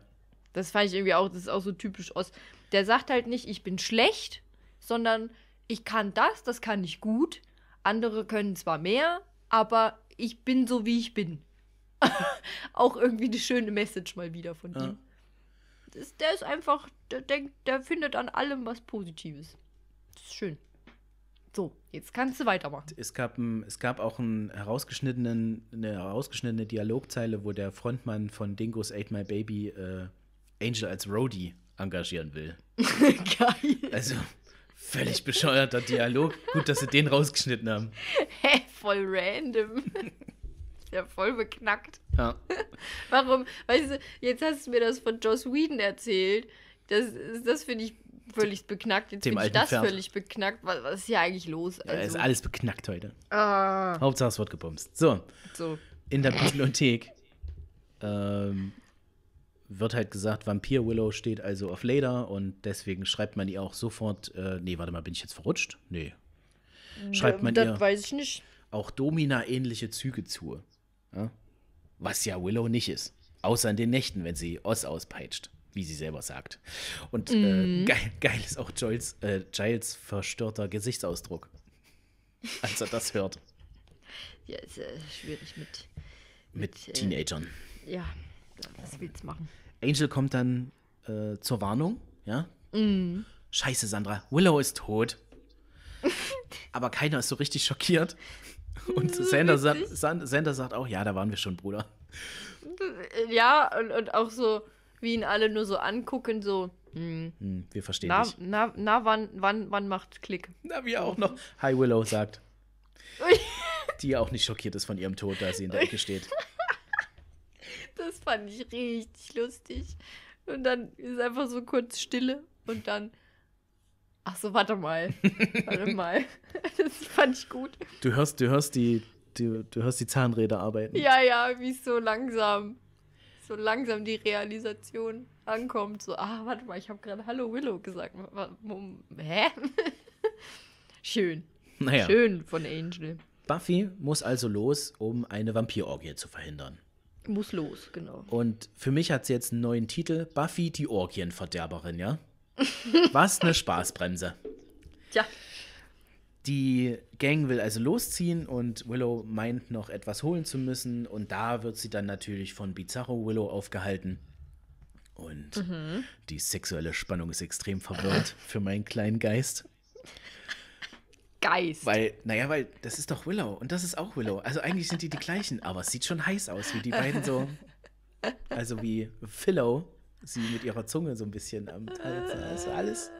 Das fand ich irgendwie auch, das ist auch so typisch Oss. Der sagt halt nicht, ich bin schlecht, sondern ich kann das, das kann ich gut, andere können zwar mehr, aber ich bin so, wie ich bin. auch irgendwie eine schöne Message mal wieder von ja. ihm. Das, der ist einfach, der denkt, der findet an allem was Positives. Das ist schön. So, jetzt kannst du weitermachen. Es gab, ein, es gab auch einen herausgeschnittenen, eine herausgeschnittene Dialogzeile, wo der Frontmann von Dingo's Ate My Baby äh, Angel als Roadie engagieren will. Geil. Also, Völlig bescheuerter Dialog. Gut, dass sie den rausgeschnitten haben. Hä, voll random. ja voll beknackt. Ja. Warum? Weißt du, jetzt hast du mir das von Joss Whedon erzählt. Das, das finde ich völlig beknackt. Jetzt finde ich das Pferd. völlig beknackt. Was, was, ist hier eigentlich los? Also. Ja, ist also- alles beknackt heute. Ah. Hauptsache es wird gebumst. So. so. In der Bibliothek ähm, wird halt gesagt, Vampir Willow steht also auf Leder und deswegen schreibt man ihr auch sofort, äh, nee, warte mal, bin ich jetzt verrutscht? Nee. Schreibt man ja, ihr auch Domina-ähnliche Züge zu. Ja? Was ja Willow nicht ist. Außer in den Nächten, wenn sie Oz auspeitscht, wie sie selber sagt. Und äh, mhm. äh, geil, geil, ist auch Giles, äh, Giles verstörter Gesichtsausdruck, als er das hört. Ja, ist äh, schwierig mit, mit, mit äh, Teenagern. Ja, was willst du machen? Angel kommt dann äh, zur Warnung, ja? Mm. Scheiße, Sandra, Willow ist tot. Aber keiner ist so richtig schockiert. Und Sander, sa Sander sagt auch, ja, da waren wir schon, Bruder. Äh, ja, und, und auch so, wie ihn alle nur so angucken, so. Hm. hm, wir verstehen na, dich. Na, na wann, wann, wann macht's Klick? Na, wie auch noch. Hi Willow sagt. die auch nicht schockiert ist von ihrem Tod, da sie in der Ecke steht. Das fand ich richtig lustig. Und dann ist einfach so kurz Stille und dann. Ach so, warte mal. Warte mal. Das fand ich gut. Du hörst, du hörst die, du, du hörst die Zahnräder arbeiten. Ja, ja, wie so langsam. So langsam die Realisation ankommt. So, ah, warte mal, ich habe gerade Hallo Willow gesagt. Hä? Schön. Naja. Schön von Angel. Buffy muss also los, um eine Vampirorgie zu verhindern. Muss los, genau. Und für mich hat sie jetzt einen neuen Titel: Buffy die Orgienverderberin, ja? Was eine Spaßbremse. Tja. Die Gang will also losziehen und Willow meint noch etwas holen zu müssen. Und da wird sie dann natürlich von Bizarro Willow aufgehalten. Und mhm. die sexuelle Spannung ist extrem verwirrt für meinen kleinen Geist. Geist. Weil, naja, weil das ist doch Willow und das ist auch Willow. Also eigentlich sind die die gleichen, aber es sieht schon heiß aus, wie die beiden so. Also wie Philo sie mit ihrer Zunge so ein bisschen am Hals. Also alles.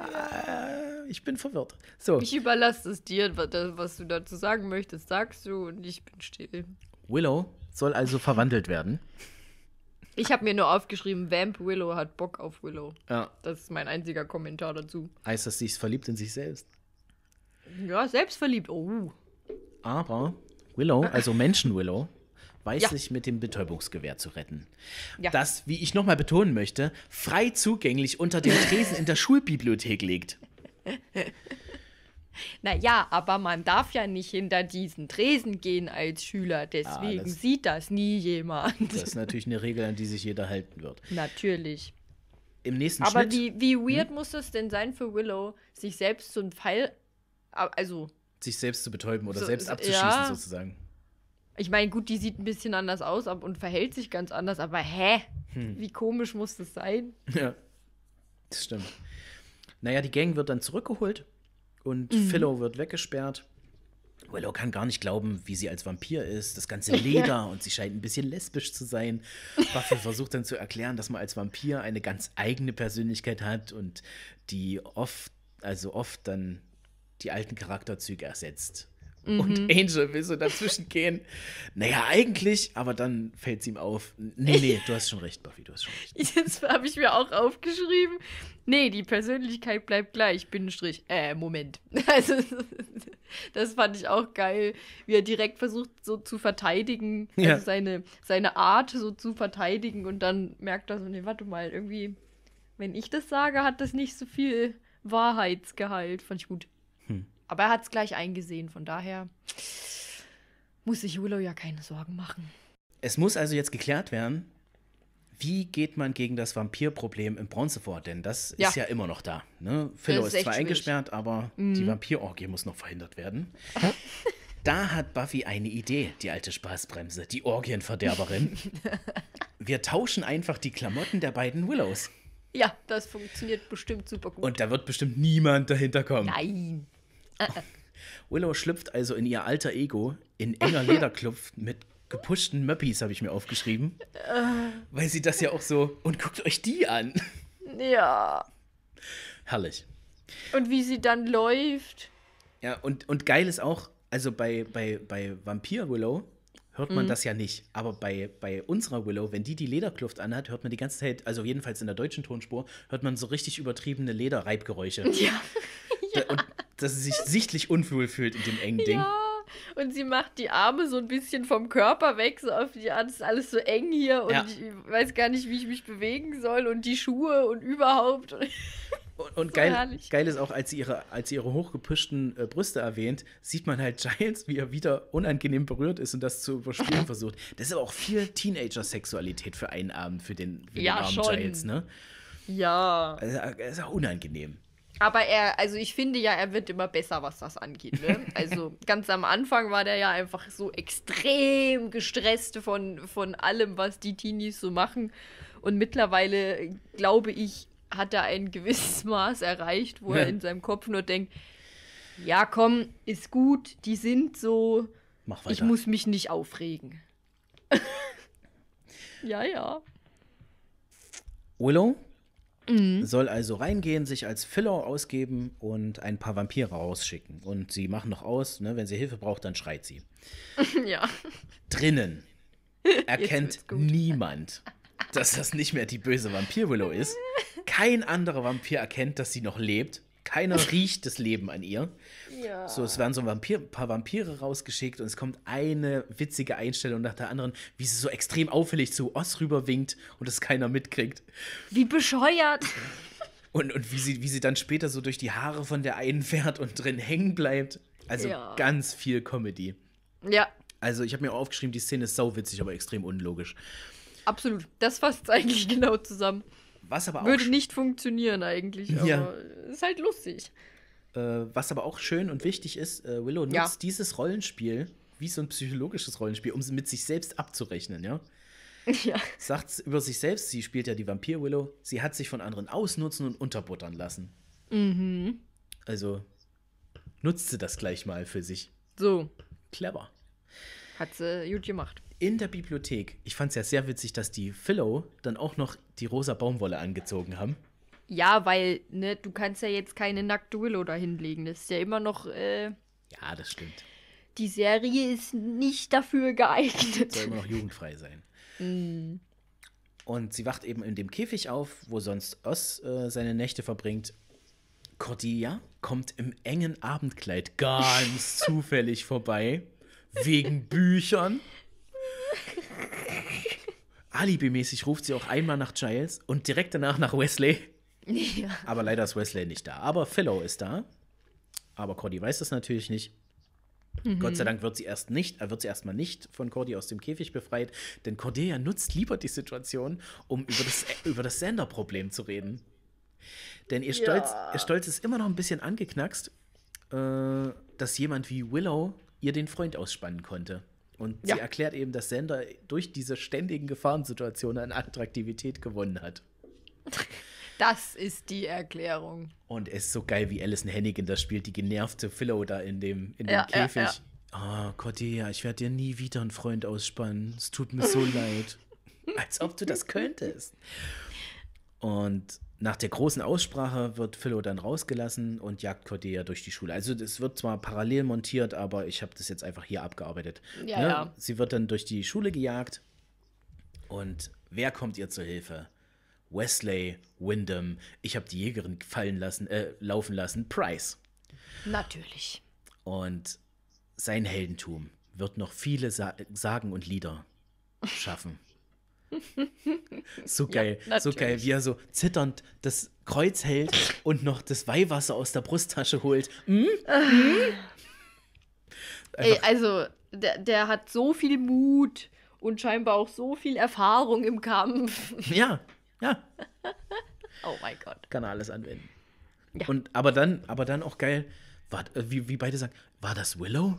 Äh, ich bin verwirrt. So. Ich überlasse es dir, was du dazu sagen möchtest, sagst du und ich bin still. Willow soll also verwandelt werden. Ich habe mir nur aufgeschrieben, Vamp Willow hat Bock auf Willow. Ja. Das ist mein einziger Kommentar dazu. Heißt dass sie ist verliebt in sich selbst? Ja, selbstverliebt. Oh. Aber Willow, also Menschen-Willow, weiß ja. sich mit dem Betäubungsgewehr zu retten. Ja. Das, wie ich nochmal betonen möchte, frei zugänglich unter dem Tresen in der Schulbibliothek liegt. Naja, aber man darf ja nicht hinter diesen Tresen gehen als Schüler, deswegen ah, das, sieht das nie jemand. Das ist natürlich eine Regel, an die sich jeder halten wird. Natürlich. Im nächsten aber Schnitt, wie, wie weird hm? muss es denn sein für Willow, sich selbst so einen Pfeil also. Sich selbst zu betäuben oder so, selbst abzuschießen, ja. sozusagen. Ich meine, gut, die sieht ein bisschen anders aus und verhält sich ganz anders, aber hä? Hm. Wie komisch muss das sein? Ja, das stimmt. Naja, die Gang wird dann zurückgeholt und mhm. Philo wird weggesperrt. Willow kann gar nicht glauben, wie sie als Vampir ist, das ganze Leder und sie scheint ein bisschen lesbisch zu sein. Buffy versucht dann zu erklären, dass man als Vampir eine ganz eigene Persönlichkeit hat und die oft, also oft dann die alten Charakterzüge ersetzt. Mhm. Und Angel will so dazwischen gehen. Naja, eigentlich, aber dann fällt es ihm auf. Nee, nee, du hast schon recht, Buffy, du hast schon recht. Jetzt habe ich mir auch aufgeschrieben. Nee, die Persönlichkeit bleibt gleich, Binnenstrich. Äh, Moment. Also, das fand ich auch geil, wie er direkt versucht, so zu verteidigen, ja. Also seine, seine Art so zu verteidigen und dann merkt er so, nee, warte mal, irgendwie, wenn ich das sage, hat das nicht so viel Wahrheitsgehalt. Fand ich gut. Hm. Aber er hat es gleich eingesehen, von daher muss sich Willow ja keine Sorgen machen. Es muss also jetzt geklärt werden, wie geht man gegen das Vampirproblem im Bronze vor? Denn das ja. ist ja immer noch da. Ne? Philo ist, ist, zwar eingesperrt, aber mhm. die Vampirorgie muss noch verhindert werden. da hat Buffy eine Idee, die alte Spaßbremse, die Orgienverderberin. Wir tauschen einfach die Klamotten der beiden Willows. Ja, das funktioniert bestimmt super gut. Und da wird bestimmt niemand dahinter kommen. Nein. Willow schlüpft also in ihr alter Ego in enger Lederkluft mit gepushten Möppis, habe ich mir aufgeschrieben. Äh. weil sie das ja auch so. Und guckt euch die an. Ja. Herrlich. Und wie sie dann läuft. Ja, und, und geil ist auch, also bei, bei, bei Vampir Willow hört man mhm. das ja nicht. Aber bei, bei unserer Willow, wenn die die Lederkluft anhat, hört man die ganze Zeit, also jedenfalls in der deutschen Tonspur, hört man so richtig übertriebene Lederreibgeräusche. Ja. ja. Und dass sie sich sichtlich unwohl fühlt in dem engen Ding. Ja. Und sie macht die Arme so ein bisschen vom Körper weg, so auf die Art, ist alles so eng hier und ja. ich weiß gar nicht, wie ich mich bewegen soll und die Schuhe und überhaupt. Und, und so geil, geil ist auch, als sie ihre, als sie ihre hochgepuschten äh, Brüste erwähnt, sieht man halt Giles, wie er wieder unangenehm berührt ist und das zu überspielen versucht. Das ist aber auch viel Teenager-Sexualität für einen Abend, für den, für ja, armen schon. Giles, ne? Ja. Also, äh, ist auch unangenehm. Aber er, also ich finde ja, er wird immer besser, was das angeht. Ne? Also ganz am Anfang war der ja einfach so extrem gestresst von, von allem, was die Teenies so machen. Und mittlerweile, glaube ich, hat er ein gewisses Maß erreicht, wo er in seinem Kopf nur denkt, ja komm, ist gut, die sind so, Mach weiter. ich muss mich nicht aufregen. ja, ja. Willow? Mhm. Soll also reingehen, sich als Filler ausgeben und ein paar Vampire rausschicken. Und sie machen noch aus, ne, wenn sie Hilfe braucht, dann schreit sie. ja. Drinnen erkennt niemand, dass das nicht mehr die böse Vampir-Willow ist. Kein anderer Vampir erkennt, dass sie noch lebt. Keiner riecht das Leben an ihr. Ja. So, es werden so ein, Vampir, paar Vampire rausgeschickt und es kommt eine witzige Einstellung nach der anderen, wie sie so extrem auffällig zu Oss rüberwinkt und es keiner mitkriegt. Wie bescheuert. Und, und wie, sie, wie sie dann später so durch die Haare von der einen fährt und drin hängen bleibt. Also ja. ganz viel Comedy. Ja. Also ich habe mir auch aufgeschrieben, die Szene ist sauwitzig, aber extrem unlogisch. Absolut. Das fasst es eigentlich genau zusammen. Was aber auch Würde nicht funktionieren eigentlich, ja. ist halt lustig. Äh, was aber auch schön und wichtig ist, äh, Willow nutzt ja. dieses Rollenspiel wie so ein psychologisches Rollenspiel, um mit sich selbst abzurechnen, ja? Ja. Sagt über sich selbst, sie spielt ja die Vampir-Willow, sie hat sich von anderen ausnutzen und unterbuttern lassen. Mhm. Also nutzt sie das gleich mal für sich. So. Clever. Hat sie gut gemacht. In der Bibliothek, ich fand es ja sehr witzig, dass die Philo dann auch noch die rosa Baumwolle angezogen haben. Ja, weil, ne, du kannst ja jetzt keine nackte Willow da hinlegen. Das ist ja immer noch. Äh, ja, das stimmt. Die Serie ist nicht dafür geeignet. Soll immer noch jugendfrei sein. Mm. Und sie wacht eben in dem Käfig auf, wo sonst Oz äh, seine Nächte verbringt. Cordelia kommt im engen Abendkleid ganz zufällig vorbei, wegen Büchern. Alibi-mäßig ruft sie auch einmal nach Giles und direkt danach nach Wesley. Aber leider ist Wesley nicht da. Aber Fellow ist da. Aber Cordy weiß das natürlich nicht. Mhm. Gott sei Dank wird sie erst nicht, äh, wird sie erstmal nicht von Cordy aus dem Käfig befreit, denn Cordelia nutzt lieber die Situation, um über das, über das Senderproblem zu reden. Denn ihr Stolz, ja. ihr Stolz ist immer noch ein bisschen angeknackst, äh, dass jemand wie Willow ihr den Freund ausspannen konnte. Und ja. sie erklärt eben, dass Sender durch diese ständigen Gefahrensituationen an Attraktivität gewonnen hat. Das ist die Erklärung. Und es ist so geil, wie Alison Hennigan das spielt, die genervte Philo da in dem, in dem ja, Käfig. Ja, ja. Oh, Cordelia, ich werde dir nie wieder einen Freund ausspannen. Es tut mir so leid. Als ob du das könntest. Und nach der großen Aussprache wird Philo dann rausgelassen und jagt Cordelia durch die Schule. Also das wird zwar parallel montiert, aber ich habe das jetzt einfach hier abgearbeitet. Ja, ne? ja. Sie wird dann durch die Schule gejagt und wer kommt ihr zur Hilfe? Wesley, Wyndham, ich habe die Jägerin fallen lassen, äh, laufen lassen, Price. Natürlich. Und sein Heldentum wird noch viele Sa Sagen und Lieder schaffen. so geil, ja, so geil, wie er so zitternd das Kreuz hält und noch das Weihwasser aus der Brusttasche holt. Hm? hm? Ey, also, der, der hat so viel Mut und scheinbar auch so viel Erfahrung im Kampf. Ja, ja. oh mein Gott. Kann er alles anwenden. Ja. Und, aber, dann, aber dann auch geil, war, äh, wie, wie beide sagen, war das Willow?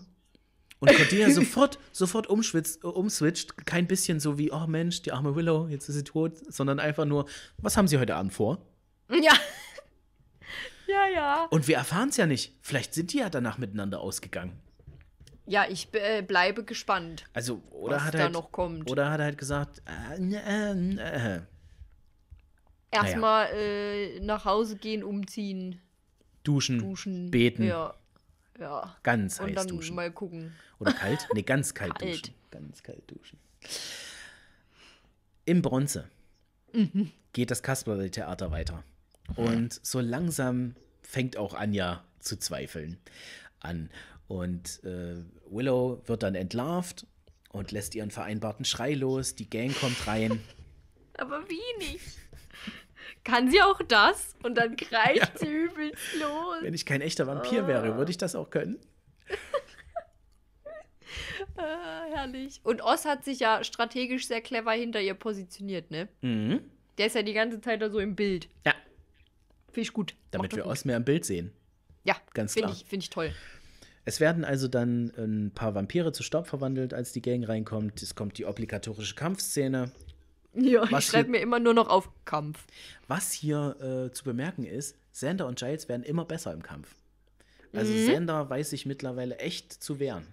Und Cordelia sofort, sofort umschwitzt, umswitcht, kein bisschen so wie, oh Mensch, die arme Willow, jetzt ist sie tot, sondern einfach nur, was haben sie heute Abend vor? Ja. ja, ja. Und wir erfahren es ja nicht. Vielleicht sind die ja danach miteinander ausgegangen. Ja, ich äh, bleibe gespannt. Also, oder was hat da halt, noch kommt. Oder hat er halt gesagt, äh, ne, äh, ne, äh, erstmal naja. äh, nach Hause gehen, umziehen. Duschen, duschen. beten. Ja. ja. Ganz Und heiß duschen. Mal gucken. Oder kalt? Nee, ganz kalt, kalt. duschen. Ganz kalt duschen. Im Bronze mhm. geht das Kasperl-Theater weiter. Und so langsam fängt auch Anja zu zweifeln an. Und äh, Willow wird dann entlarvt und lässt ihren vereinbarten Schrei los. Die Gang kommt rein. Aber wie nicht? kann sie auch das? Und dann greift ja. sie übelst los. Wenn ich kein echter Vampir oh. wäre, ah. würde ich das auch können? ah, herrlich. Und Oss hat sich ja strategisch sehr clever hinter ihr positioniert, ne? Mhm. Der ist ja die ganze Zeit da so im Bild. Ja. Finde ich gut. Damit wir Oss mehr im Bild sehen. Ja, ganz find klar. Finde ich, find ich toll. Es werden also dann ein paar Vampire zu Staub verwandelt, als die Gang reinkommt. Es kommt die obligatorische Kampfszene. Ja, was ich schreibe mir immer nur noch auf Kampf. Was hier äh, zu bemerken ist, Sander und Giles werden immer besser im Kampf. Also mhm. Sander weiß sich mittlerweile echt zu wehren.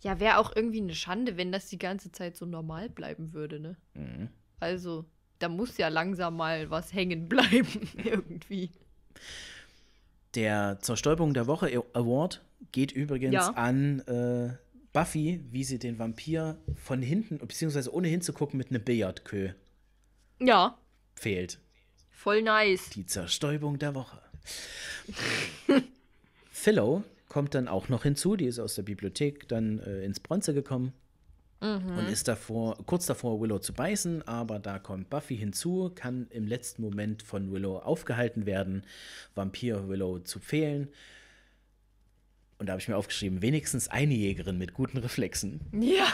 Ja, wäre auch irgendwie eine Schande, wenn das die ganze Zeit so normal bleiben würde, ne? Mhm. Also, da muss ja langsam mal was hängen bleiben, irgendwie. Der Zerstäubung der Woche Award geht übrigens ja. an äh, Buffy, wie sie den Vampir von hinten, beziehungsweise ohne hinzugucken, mit einem Billardkö. Ja. Fehlt. Voll nice. Die Zerstäubung der Woche. Philo kommt dann auch noch hinzu, die ist aus der Bibliothek dann äh, ins Bronze gekommen mhm. und ist davor, kurz davor, Willow zu beißen, aber da kommt Buffy hinzu, kann im letzten Moment von Willow aufgehalten werden, Vampir Willow zu fehlen und da habe ich mir aufgeschrieben, wenigstens eine Jägerin mit guten Reflexen. Ja.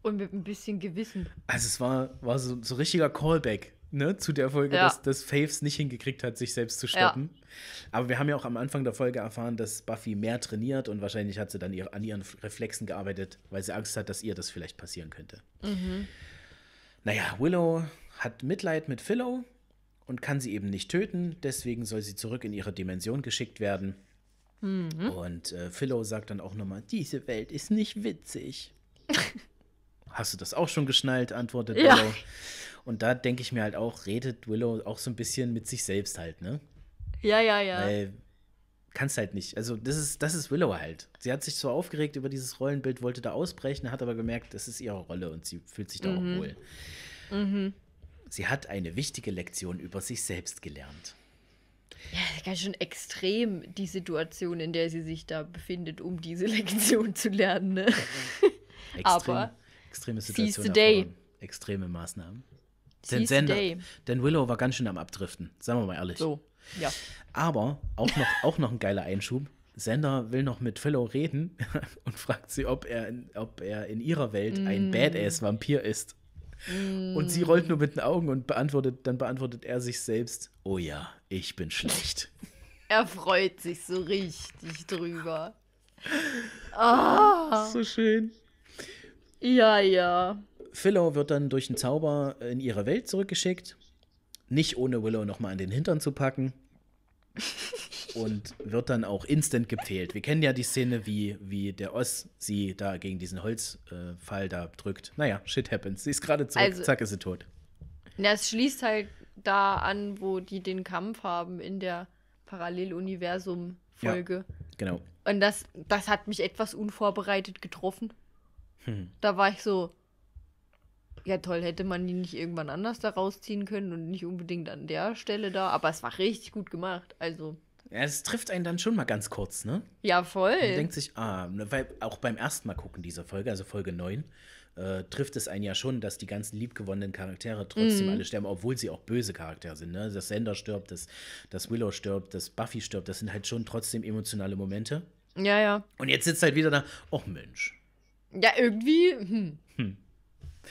Und mit ein bisschen Gewissen. Also es war, war so, so richtiger Callback ne, zu der Folge, ja. dass, dass Faves nicht hingekriegt hat, sich selbst zu stoppen. Ja. Aber wir haben ja auch am Anfang der Folge erfahren, dass Buffy mehr trainiert und wahrscheinlich hat sie dann ihr, an ihren Reflexen gearbeitet, weil sie Angst hat, dass ihr das vielleicht passieren könnte. Mhm. Naja, Willow hat Mitleid mit Philo und kann sie eben nicht töten, deswegen soll sie zurück in ihre Dimension geschickt werden. Mhm. Und äh, Philo sagt dann auch nochmal, diese Welt ist nicht witzig. Hast du das auch schon geschnallt, antwortet ja. Willow. Und da denke ich mir halt auch, redet Willow auch so ein bisschen mit sich selbst halt, ne? Ja, ja, ja. Weil kannst halt nicht. Also, das ist, das ist Willow halt. Sie hat sich so aufgeregt über dieses Rollenbild, wollte da ausbrechen, hat aber gemerkt, das ist ihre Rolle und sie fühlt sich da mhm. auch wohl. Mhm. Sie hat eine wichtige Lektion über sich selbst gelernt. Ja, das ganz schön extrem die Situation, in der sie sich da befindet, um diese Lektion zu lernen. Ne? Extrem, Aber extreme Situation. Today. Extreme Maßnahmen. Denn, Sender, denn Willow war ganz schön am Abdriften, sagen wir mal ehrlich. So, ja. Aber auch noch, auch noch ein geiler Einschub. Sender will noch mit Fellow reden und fragt sie, ob er, ob er in ihrer Welt mm. ein Badass-Vampir ist. Und sie rollt nur mit den Augen und beantwortet, dann beantwortet er sich selbst, oh ja, ich bin schlecht. Er freut sich so richtig drüber. Ah. Oh. So schön. Ja, ja. Philo wird dann durch einen Zauber in ihre Welt zurückgeschickt. Nicht ohne Willow nochmal an den Hintern zu packen. und wird dann auch instant gepfählt. Wir kennen ja die Szene, wie, wie der Oss sie da gegen diesen Holzpfahl äh, da drückt. Naja, shit happens. Sie ist gerade zurück, also, zack, ist sie tot. Ja, es schließt halt da an, wo die den Kampf haben in der Paralleluniversum-Folge. Ja, genau. Und das, das hat mich etwas unvorbereitet getroffen. Hm. Da war ich so, ja toll, hätte man die nicht irgendwann anders da rausziehen können und nicht unbedingt an der Stelle da, aber es war richtig gut gemacht. Also ja, es trifft einen dann schon mal ganz kurz, ne? Ja, voll. Man denkt sich, ah, ne, weil auch beim ersten Mal gucken dieser Folge, also Folge 9, äh, trifft es einen ja schon, dass die ganzen liebgewonnenen Charaktere trotzdem mhm. alle sterben, obwohl sie auch böse Charaktere sind. Ne? Dass Sender stirbt, dass, dass Willow stirbt, dass Buffy stirbt, das sind halt schon trotzdem emotionale Momente. Ja, ja. Und jetzt sitzt halt wieder da, oh Mensch. Ja, irgendwie, hm. hm.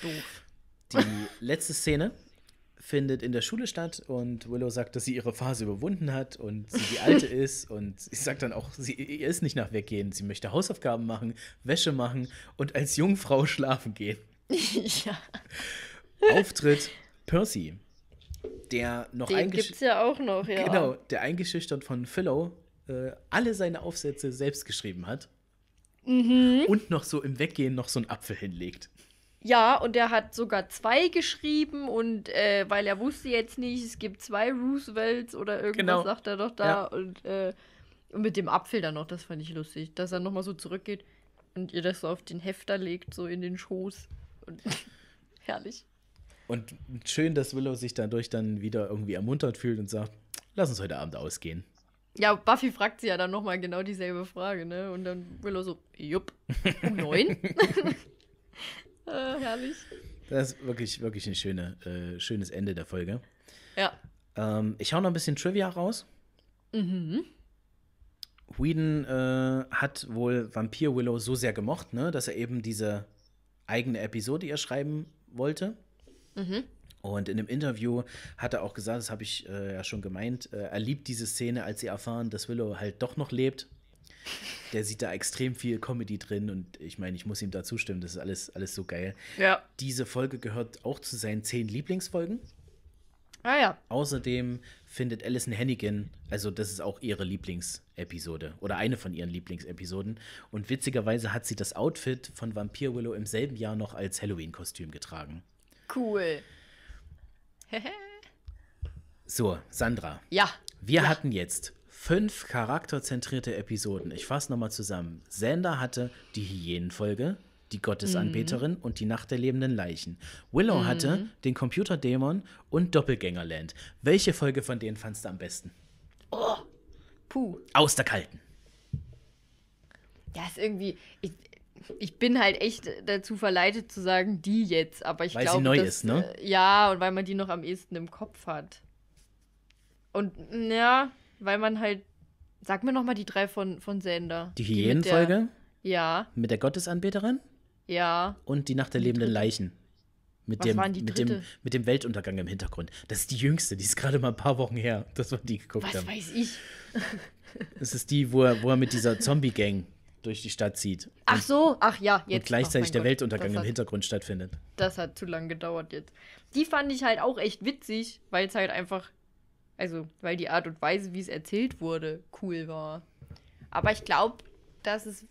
Doof. Die letzte Szene findet in der Schule statt und Willow sagt, dass sie ihre Phase überwunden hat und sie die alte ist und sie sagt dann auch, sie ihr ist nicht nach weggehen, sie möchte Hausaufgaben machen, Wäsche machen und als Jungfrau schlafen gehen. ja. Auftritt Percy, der noch eingeschüchtert ja auch noch, ja. Genau, der eingeschüchtert von Philo äh, alle seine Aufsätze selbst geschrieben hat. Mhm. Und noch so im Weggehen noch so einen Apfel hinlegt. Ja, und er hat sogar zwei geschrieben und äh, weil er wusste jetzt nicht, es gibt zwei Roosevelts oder irgendwas, genau. sagt er doch da. Ja. Und, äh, und, mit dem Apfel dann noch, das fand ich lustig, dass er nochmal so zurückgeht und ihr das so auf den Hefter legt, so in den Schoß. Und herrlich. Und schön, dass Willow sich dadurch dann wieder irgendwie ermuntert fühlt und sagt, lass uns heute Abend ausgehen. Ja, Buffy fragt sie ja dann nochmal genau dieselbe Frage, ne? Und dann Willow so, jupp, um neun. Äh, herrlich. Das ist wirklich, wirklich ein schöne, äh, schönes Ende der Folge. Ja. Ähm, ich hau noch ein bisschen Trivia raus. Mhm. Whedon äh, hat wohl Vampir Willow so sehr gemocht, ne, dass er eben diese eigene Episode ihr schreiben wollte. Mhm. Und in dem Interview hat er auch gesagt, das habe ich äh, ja schon gemeint, äh, er liebt diese Szene, als sie erfahren, dass Willow halt doch noch lebt der sieht da extrem viel Comedy drin und ich meine, ich muss ihm da zustimmen, das ist alles, alles so geil. Ja. Diese Folge gehört auch zu seinen zehn Lieblingsfolgen. Ah ja. Außerdem findet Alison Hannigan, also das ist auch ihre Lieblingsepisode oder eine von ihren Lieblingsepisoden. Und witzigerweise hat sie das Outfit von Vampir Willow im selben Jahr noch als Halloween-Kostüm getragen. Cool. so, Sandra. Ja. Wir ja. hatten jetzt fünf charakterzentrierte Episoden. Ich fasse nochmal zusammen. Sander hatte die Hyänenfolge, die Gottesanbeterin mhm. und die Nacht der lebenden Leichen. Willow mhm. hatte den Computerdämon und Doppelgängerland. Welche Folge von denen fandst du am besten? Oh, puh. Aus der Kalten. Ja, ist irgendwie. Ich, ich bin halt echt dazu verleitet zu sagen, die jetzt, aber ich glaube. Weil glaub, sie neu dass, ist, ne? Äh, ja, und weil man die noch am ehesten im Kopf hat. Und ja, weil man halt, sag mir nochmal die drei von, von Sender. Die Hyänenfolge? Ja. Mit der Gottesanbeterin? Ja. Und die Nacht der lebenden Leichen. Mit, Was dem, waren die mit, dem, mit dem Weltuntergang im Hintergrund. Das ist die jüngste, die ist gerade mal ein paar Wochen her, dass wir die geguckt Was haben. Was weiß ich? Das ist die, wo er, wo er mit dieser Zombie-Gang durch die Stadt zieht. Ach so, ach ja, jetzt. Und gleichzeitig oh der Gott, Weltuntergang hat, im Hintergrund stattfindet. Das hat zu lange gedauert jetzt. Die fand ich halt auch echt witzig, weil es halt einfach also, weil die Art und Weise, wie es erzählt wurde, cool war. Aber ich glaube, dass es.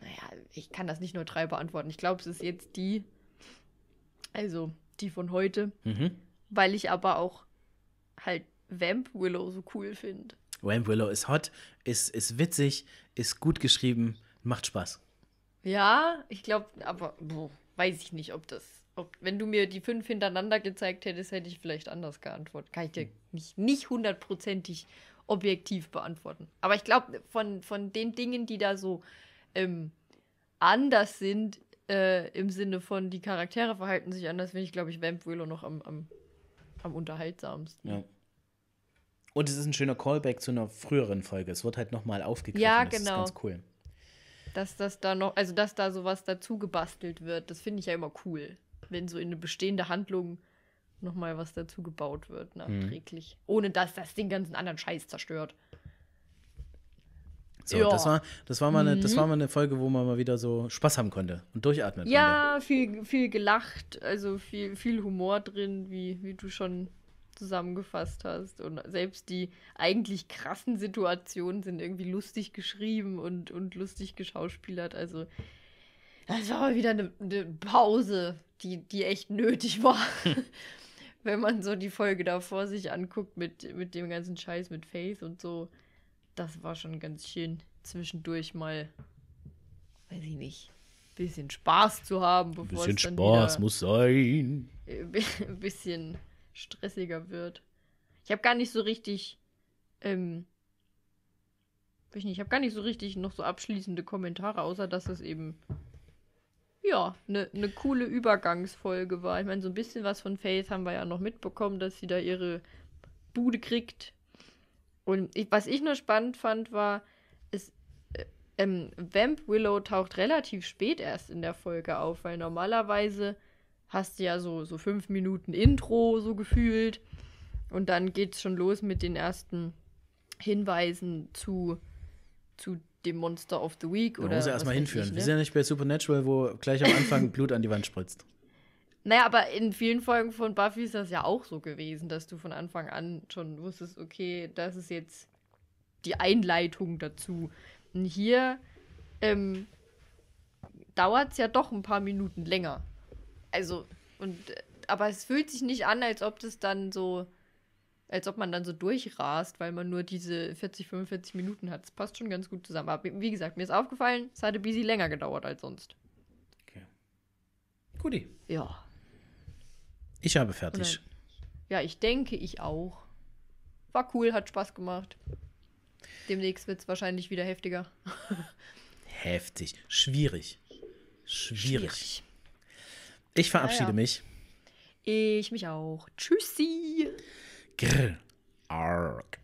Naja, ich kann das nicht nur drei beantworten. Ich glaube, es ist jetzt die. Also, die von heute. Mhm. Weil ich aber auch halt Vamp Willow so cool finde. Vamp Willow ist hot, ist, ist witzig, ist gut geschrieben, macht Spaß. Ja, ich glaube, aber boah, weiß ich nicht, ob das ob, wenn du mir die fünf hintereinander gezeigt hättest, hätte ich vielleicht anders geantwortet. Kann ich dir nicht, nicht hundertprozentig objektiv beantworten. Aber ich glaube, von, von den Dingen, die da so ähm, anders sind, äh, im Sinne von die Charaktere verhalten sich anders, finde ich, glaube ich, Vamp Willow noch am, am, am unterhaltsamsten. Ja. Und es ist ein schöner Callback zu einer früheren Folge. Es wird halt nochmal aufgegriffen. Ja, genau. Das ist genau. ganz cool. Dass das da noch, also dass da sowas dazu gebastelt wird, das finde ich ja immer cool wenn so in eine bestehende Handlung nochmal was dazu gebaut wird, hm. nachträglich. Hm. Ohne dass das den ganzen anderen Scheiß zerstört. So, ja. das war, das war mal eine, mhm. das war mal eine Folge, wo man mal wieder so Spaß haben konnte und durchatmen ja, konnte. Ja, viel, viel gelacht, also viel, viel Humor drin, wie, wie du schon zusammengefasst hast. Und selbst die eigentlich krassen Situationen sind irgendwie lustig geschrieben und, und lustig geschauspielert. Also das war mal wieder eine, eine Pause, die, die echt nötig war. Wenn man so die Folge da vor sich anguckt mit, mit dem ganzen Scheiß mit Faith und so. Das war schon ganz schön, zwischendurch mal, weiß ich nicht, bisschen Spaß zu haben, bevor bisschen es Bisschen Spaß wieder muss sein. Äh, ein bisschen stressiger wird. Ich habe gar nicht so richtig, ähm, ich, ich habe gar nicht so richtig noch so abschließende Kommentare, außer dass es eben ja, eine ne coole Übergangsfolge war. Ich meine, so ein bisschen was von Faith haben wir ja noch mitbekommen, dass sie da ihre Bude kriegt. Und ich, was ich nur spannend fand, war, es, äh, ähm, Vamp Willow taucht relativ spät erst in der Folge auf, weil normalerweise hast du ja so, so fünf Minuten Intro so gefühlt. Und dann geht es schon los mit den ersten Hinweisen zu, zu dem Monster of the Week oder. muss er erstmal hinführen. Ich, ne? Wir sind ja nicht bei Supernatural, wo gleich am Anfang Blut an die Wand spritzt. Naja, aber in vielen Folgen von Buffy ist das ja auch so gewesen, dass du von Anfang an schon wusstest, okay, das ist jetzt die Einleitung dazu. Und hier ähm, dauert es ja doch ein paar Minuten länger. Also, und aber es fühlt sich nicht an, als ob das dann so als ob man dann so durchrast, weil man nur diese 40, 45 Minuten hat. Das passt schon ganz gut zusammen. Aber wie gesagt, mir ist aufgefallen, es hatte ein bisschen länger gedauert als sonst. Okay. Guti. Ja. Ich habe fertig. ja, ich denke, ich auch. War cool, hat Spaß gemacht. Demnächst wird es wahrscheinlich wieder heftiger. Heftig. Schwierig. Schwierig. Schwierig. Ich verabschiede ja, ja. mich. Ich mich auch. Tschüssi. Grr. Arg.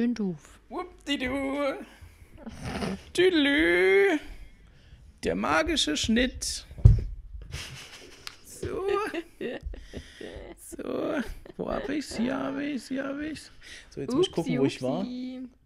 Schön doof. Wuppdidu. Tüdelü. Der magische Schnitt. So. So. Wo hab ich's? Hier hab ich's, hier hab ich's. So, jetzt upsi, muss ich gucken, wo upsi. ich war.